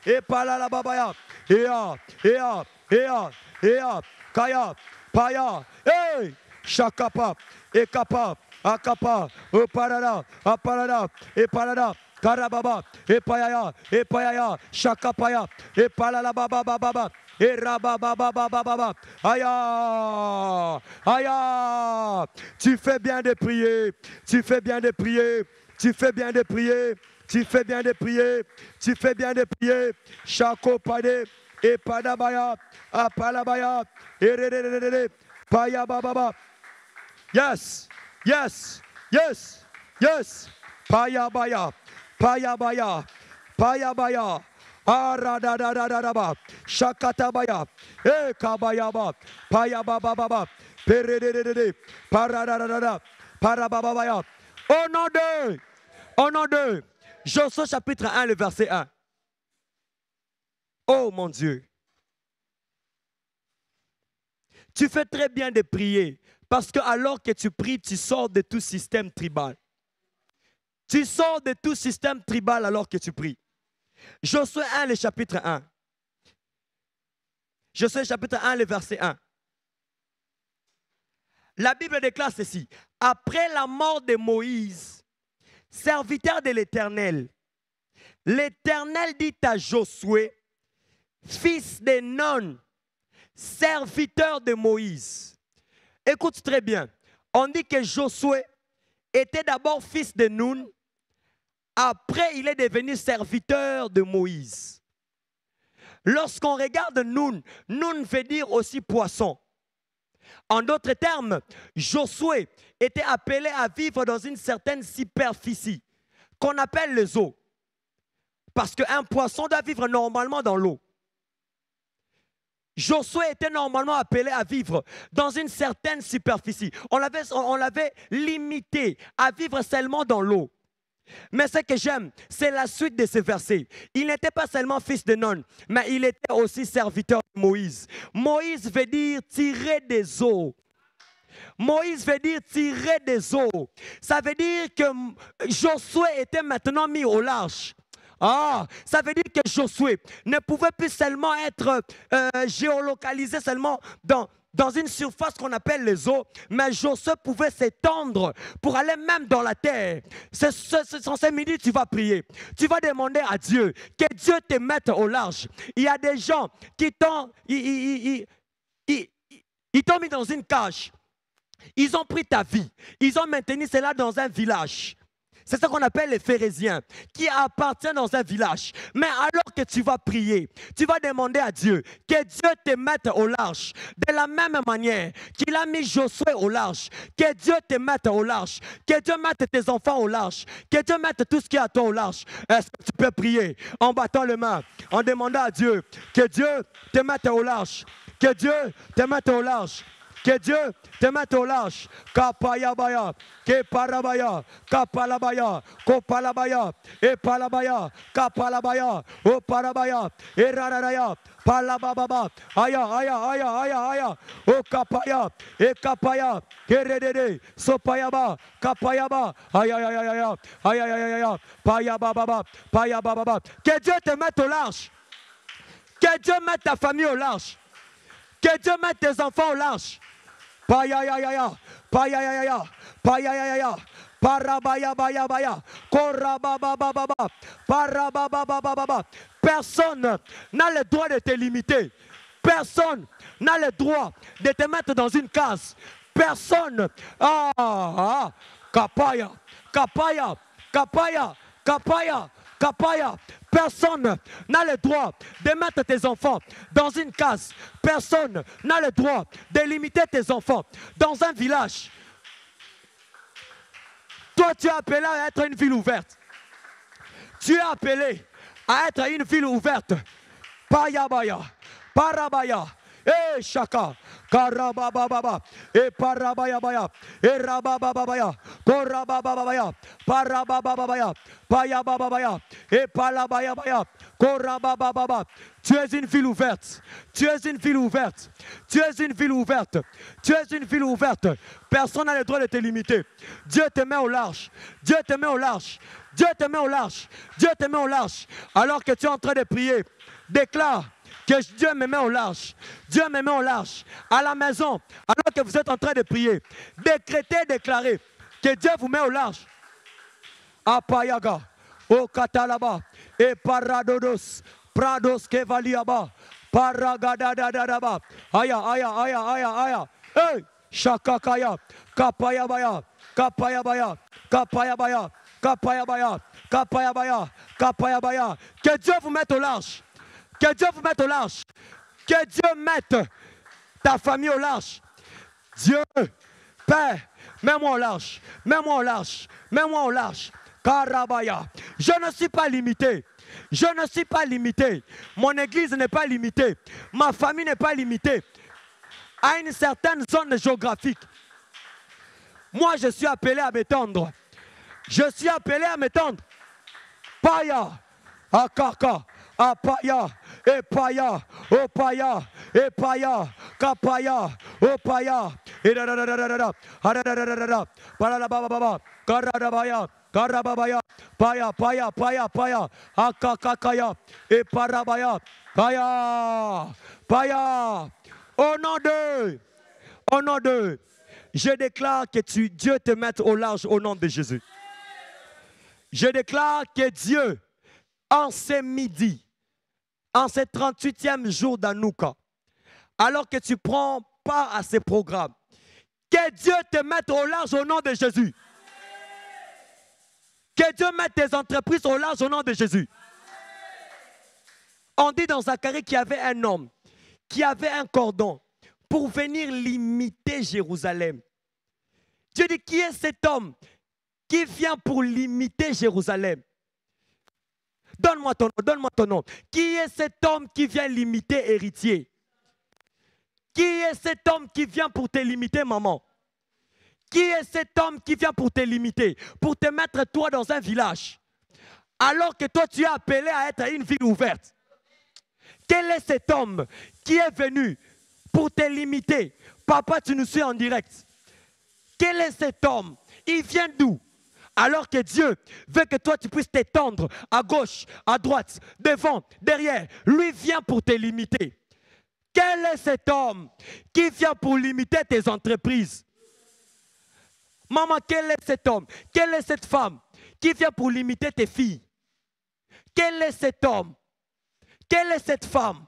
Et baba Et ya ya ya ya ya Kaya, paya. Hey! Et akapa, et Karababa, baba et raba. Baba Baba Baba, Aya, Aya, tu fais bien de prier, tu fais bien de prier, tu fais bien de prier. Tu fais bien de prier. Tu fais bien de prier. Chaco Padé, Et Padabaya. Et Paya baba, Yes. Yes. Yes. Yes. Paya Baya. Paya Baya. Paya Baya. Paya Baba Baba. Au nom de Josué chapitre 1, le verset 1. Oh mon Dieu, tu fais très bien de prier parce que alors que tu pries, tu sors de tout système tribal. Tu sors de tout système tribal alors que tu pries. Josué 1, le chapitre 1. Josué chapitre 1, le verset 1. La Bible déclare ceci. Après la mort de Moïse, serviteur de l'Éternel. L'Éternel dit à Josué, fils de Non, serviteur de Moïse. Écoute très bien, on dit que Josué était d'abord fils de Noun, après il est devenu serviteur de Moïse. Lorsqu'on regarde Noun, Noun veut dire aussi poisson. En d'autres termes, Josué était appelé à vivre dans une certaine superficie qu'on appelle les eaux. Parce qu'un poisson doit vivre normalement dans l'eau. Josué était normalement appelé à vivre dans une certaine superficie. On l'avait, on l'avait limité à vivre seulement dans l'eau. Mais ce que j'aime, c'est la suite de ce verset. Il n'était pas seulement fils de Non, mais il était aussi serviteur de Moïse. Moïse veut dire tirer des eaux. Moïse veut dire tirer des eaux. Ça veut dire que Josué était maintenant mis au large. Ah, ça veut dire que Josué ne pouvait plus seulement être euh, géolocalisé seulement dans, dans une surface qu'on appelle les eaux, mais Josué pouvait s'étendre pour aller même dans la terre. C'est sans ces minutes, tu vas prier. Tu vas demander à Dieu que Dieu te mette au large. Il y a des gens qui t'ont ils, ils, mis dans une cage. Ils ont pris ta vie. Ils ont maintenu cela dans un village. C'est ce qu'on appelle les phérésiens, qui appartiennent dans un village. Mais alors que tu vas prier, tu vas demander à Dieu que Dieu te mette au large. De la même manière qu'il a mis Josué au large, que Dieu te mette au large, que Dieu mette tes enfants au large, que Dieu mette tout ce qui est à toi au large. Est-ce que tu peux prier en battant les mains, en demandant à Dieu que Dieu te mette au large, que Dieu te mette au large? Que Dieu te mette au lâche. Kapayabaya, Keparabaya, Kapalabaya, Kopalabaya, Epalabaya, Kapalabaya, Oparabaya, Erararaya. Palabababa, aya, aya, aya, aya, aya, o kapaya, e kapaya, keredede, sopayaba, kapayaba, aya, aya, aya, aya, aya, aya, aya, aya, payabababa, payabababa. Que Dieu te mette au large. Que Dieu mette ta famille au large. Que Dieu mette tes enfants au large baya baya, Personne n'a le droit de te limiter. Personne n'a le droit de te mettre dans une case. Personne. Ah, ah, ah. kapaya, kapaya, kapaya, kapaya, Personne n'a le droit de mettre tes enfants dans une case. Personne n'a le droit de limiter tes enfants dans un village. Toi, tu es appelé à être une ville ouverte. Tu es appelé à être une ville ouverte. Payabaya, Parabaya. Eh, Shaka. baba Et eh, parabayabaya. Et eh, baya. Korabababaya. Parabababaya. baya Et eh, baba baba. Tu es une ville ouverte. Tu es une ville ouverte. Tu es une ville ouverte. Tu es une ville ouverte. Personne n'a le droit de te limiter. Dieu te met au large. Dieu te met au large. Dieu te met au large. Dieu te met au large. Alors que tu es en train de prier, déclare que Dieu me met au large. Dieu me met au large. À la maison, alors que vous êtes en train de prier, décrétez, déclarez que Dieu vous met au large. Apayaga, O Katalaba, et Paradodos, Prados Kevaliaba, Paragadadadadaba, Aya, Aya, Aya, Aya, Aya, Hey, Shakakaya, Kapayabaya, Kapayabaya, Kapayabaya, Kapayabaya, Kapayabaya, Kapayabaya, que Dieu vous mette au large. Que Dieu vous mette au large. Que Dieu mette ta famille au large. Dieu, Père, mets-moi au large. Mets-moi au large. Mets-moi au large. Karabaya. Je ne suis pas limité. Je ne suis pas limité. Mon église n'est pas limitée. Ma famille n'est pas limitée à une certaine zone géographique. Moi, je suis appelé à m'étendre. Je suis appelé à m'étendre. Paya, akaka, apaya, Epaya, Opaya, et Kapaya, Opaya, Hararararara, Paralababa, Baba, Karababaya, Paya, Paya, Paya, Paya, Akakakaya, Eparabaya, Paya, Paya, au oh, nom d'eux, au oh, nom d'eux, je déclare que tu, Dieu te mette au large au nom de Jésus. Je déclare que Dieu, en ce midi, en ce 38e jour d'Anouka, alors que tu prends part à ces programmes, que Dieu te mette au large au nom de Jésus. Que Dieu mette tes entreprises au large au nom de Jésus. On dit dans Zacharie qu'il y avait un homme qui avait un cordon pour venir limiter Jérusalem. Dieu dit, qui est cet homme qui vient pour limiter Jérusalem Donne-moi ton nom, donne-moi ton nom. Qui est cet homme qui vient limiter héritier Qui est cet homme qui vient pour te limiter, maman Qui est cet homme qui vient pour te limiter, pour te mettre toi dans un village alors que toi tu es appelé à être une ville ouverte Quel est cet homme qui est venu pour te limiter Papa, tu nous suis en direct. Quel est cet homme Il vient d'où alors que Dieu veut que toi, tu puisses t'étendre à gauche, à droite, devant, derrière. Lui vient pour te limiter. Quel est cet homme qui vient pour limiter tes entreprises Maman, quel est cet homme Quelle est cette femme qui vient pour limiter tes filles Quel est cet homme Quelle est cette femme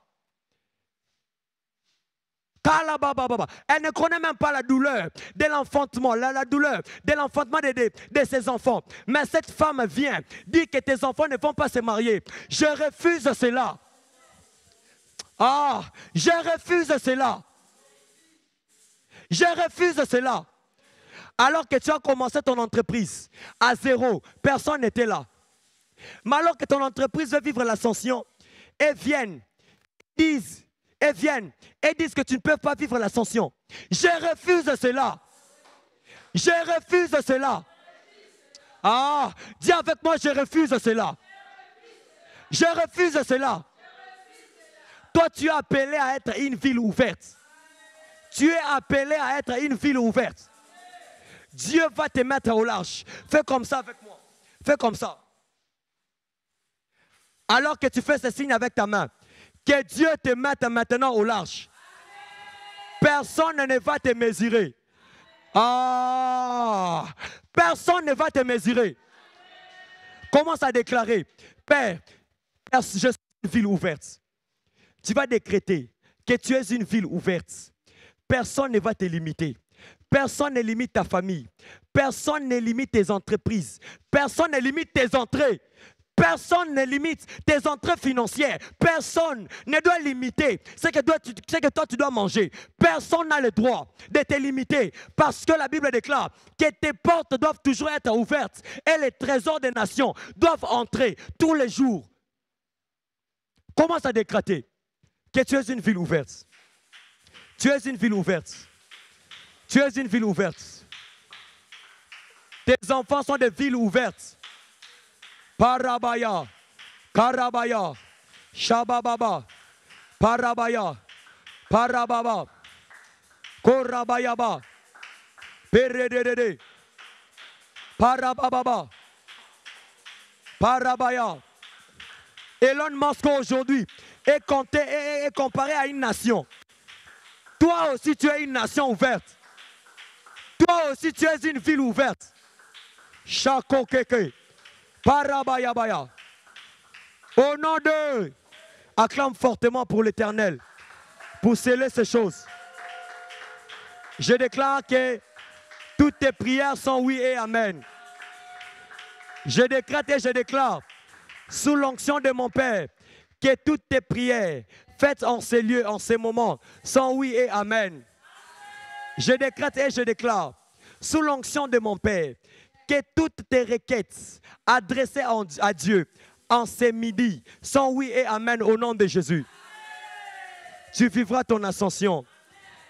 elle ne connaît même pas la douleur de l'enfantement, la, douleur de l'enfantement de, ses enfants. Mais cette femme vient, dit que tes enfants ne vont pas se marier. Je refuse cela. Ah, je refuse cela. Je refuse cela. Alors que tu as commencé ton entreprise à zéro, personne n'était là. Mais alors que ton entreprise veut vivre l'ascension, et viennent, disent, et viennent et disent que tu ne peux pas vivre l'ascension. Je refuse cela. Je refuse cela. Ah, dis avec moi, je refuse cela. Je refuse cela. Toi, tu es appelé à être une ville ouverte. Tu es appelé à être une ville ouverte. Dieu va te mettre au large. Fais comme ça avec moi. Fais comme ça. Alors que tu fais ce signe avec ta main, que Dieu te mette maintenant au large. Personne ne va te mesurer. Ah, personne ne va te mesurer. Commence à déclarer, Père, je suis une ville ouverte. Tu vas décréter que tu es une ville ouverte. Personne ne va te limiter. Personne ne limite ta famille. Personne ne limite tes entreprises. Personne ne limite tes entrées. Personne ne limite tes entrées financières. Personne ne doit limiter ce que, tu, toi tu dois manger. Personne n'a le droit de te limiter parce que la Bible déclare que tes portes doivent toujours être ouvertes et les trésors des nations doivent entrer tous les jours. Commence à décréter que tu es une ville ouverte. Tu es une ville ouverte. Tu es une ville ouverte. Tes enfants sont des villes ouvertes. Parabaya, Karabaya, Shabababa, Parabaya, Parababa, Korabayaba, Peredede, Parabababa, Parabaya. Elon Musk aujourd'hui est, comparé à une nation. Toi aussi, tu es une nation ouverte. Toi aussi, tu es une ville ouverte. Keké. Parabayabaya. Au nom d'eux, acclame fortement pour l'éternel, pour sceller ces choses. Je déclare que toutes tes prières sont oui et amen. Je décrète et je déclare, sous l'onction de mon Père, que toutes tes prières faites en ces lieux, en ces moments, sont oui et amen. Je décrète et je déclare, sous l'onction de mon Père, que toutes tes requêtes adressées à Dieu en ces midi sont oui et amen au nom de Jésus. Tu vivras ton ascension.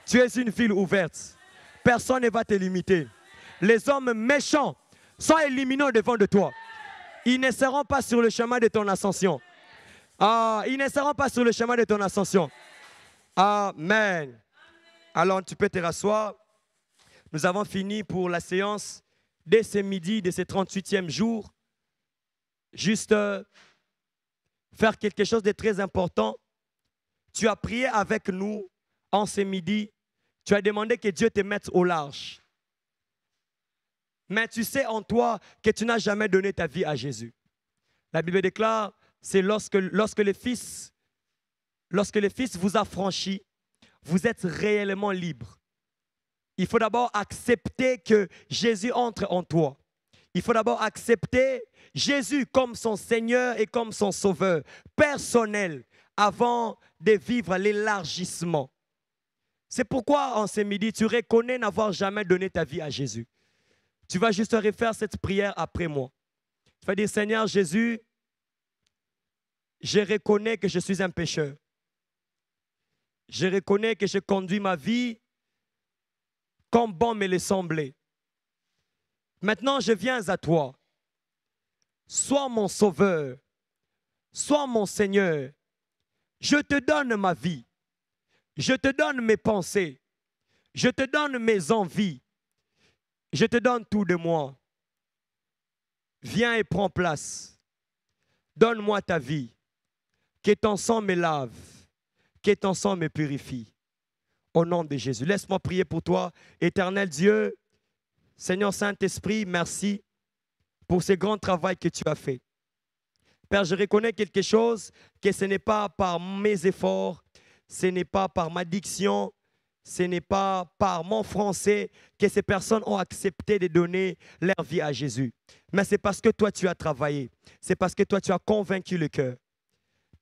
Tu es une ville ouverte. Personne ne va te limiter. Les hommes méchants sont éliminés devant de toi. Ils ne seront pas sur le chemin de ton ascension. Ah, ils ne seront pas sur le chemin de ton ascension. Amen. Alors tu peux te rasseoir. Nous avons fini pour la séance dès ce midi, de ce 38e jour, juste euh, faire quelque chose de très important. Tu as prié avec nous en ce midi. Tu as demandé que Dieu te mette au large. Mais tu sais en toi que tu n'as jamais donné ta vie à Jésus. La Bible déclare, c'est lorsque, lorsque le Fils, lorsque le Fils vous franchi, vous êtes réellement libre il faut d'abord accepter que Jésus entre en toi. Il faut d'abord accepter Jésus comme son Seigneur et comme son Sauveur personnel avant de vivre l'élargissement. C'est pourquoi en ce midi, tu reconnais n'avoir jamais donné ta vie à Jésus. Tu vas juste refaire cette prière après moi. Tu vas dire, Seigneur Jésus, je reconnais que je suis un pécheur. Je reconnais que je conduis ma vie comme bon me l'est semblé. Maintenant, je viens à toi. Sois mon sauveur, sois mon Seigneur. Je te donne ma vie, je te donne mes pensées, je te donne mes envies, je te donne tout de moi. Viens et prends place. Donne-moi ta vie, que ton sang me lave, que ton sang me purifie au nom de Jésus. Laisse-moi prier pour toi. Éternel Dieu, Seigneur Saint-Esprit, merci pour ce grand travail que tu as fait. Père, je reconnais quelque chose, que ce n'est pas par mes efforts, ce n'est pas par ma diction, ce n'est pas par mon français que ces personnes ont accepté de donner leur vie à Jésus. Mais c'est parce que toi, tu as travaillé. C'est parce que toi, tu as convaincu le cœur.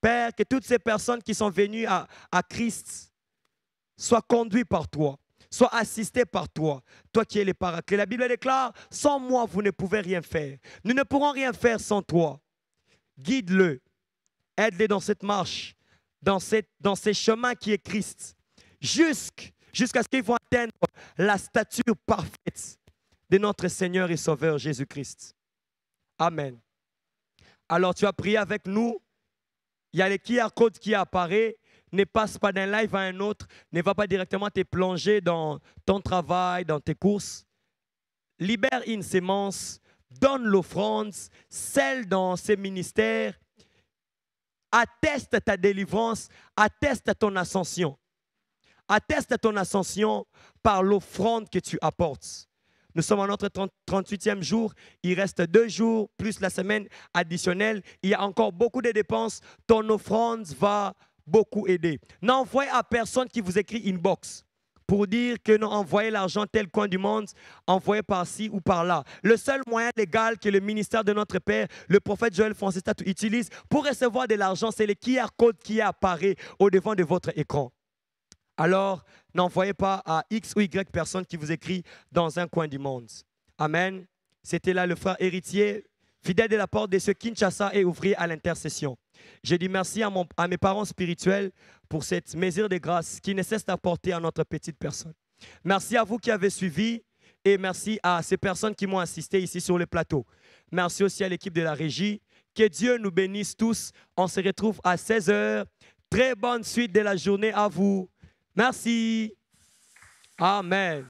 Père, que toutes ces personnes qui sont venues à, à Christ soit conduit par toi, soit assisté par toi, toi qui es le paraclet. La Bible déclare, sans moi, vous ne pouvez rien faire. Nous ne pourrons rien faire sans toi. Guide-le, aide-le dans cette marche, dans, cette, dans ce chemin qui est Christ, jusqu'à ce qu'ils vont atteindre la stature parfaite de notre Seigneur et Sauveur Jésus-Christ. Amen. Alors tu as prié avec nous. Il y a les à côte qui apparaît ne passe pas d'un live à un autre, ne va pas directement te plonger dans ton travail, dans tes courses. Libère une sémence, donne l'offrande, celle dans ses ministères, atteste ta délivrance, atteste ton ascension. Atteste ton ascension par l'offrande que tu apportes. Nous sommes à notre 38e jour. Il reste deux jours plus la semaine additionnelle. Il y a encore beaucoup de dépenses. Ton offrande va beaucoup aidé. N'envoyez à personne qui vous écrit inbox pour dire que non, envoyez l'argent tel coin du monde, envoyez par-ci ou par-là. Le seul moyen légal que le ministère de notre Père, le prophète Joël Francis Tatou, utilise pour recevoir de l'argent, c'est le QR code qui apparaît au devant de votre écran. Alors, n'envoyez pas à X ou Y personne qui vous écrit dans un coin du monde. Amen. C'était là le frère héritier, fidèle de la porte de ce Kinshasa et ouvrier à l'intercession. Je dis merci à, mes parents spirituels pour cette mesure de grâce qui ne cesse d'apporter à notre petite personne. Merci à vous qui avez suivi et merci à ces personnes qui m'ont assisté ici sur le plateau. Merci aussi à l'équipe de la régie. Que Dieu nous bénisse tous. On se retrouve à 16h. Très bonne suite de la journée à vous. Merci. Amen.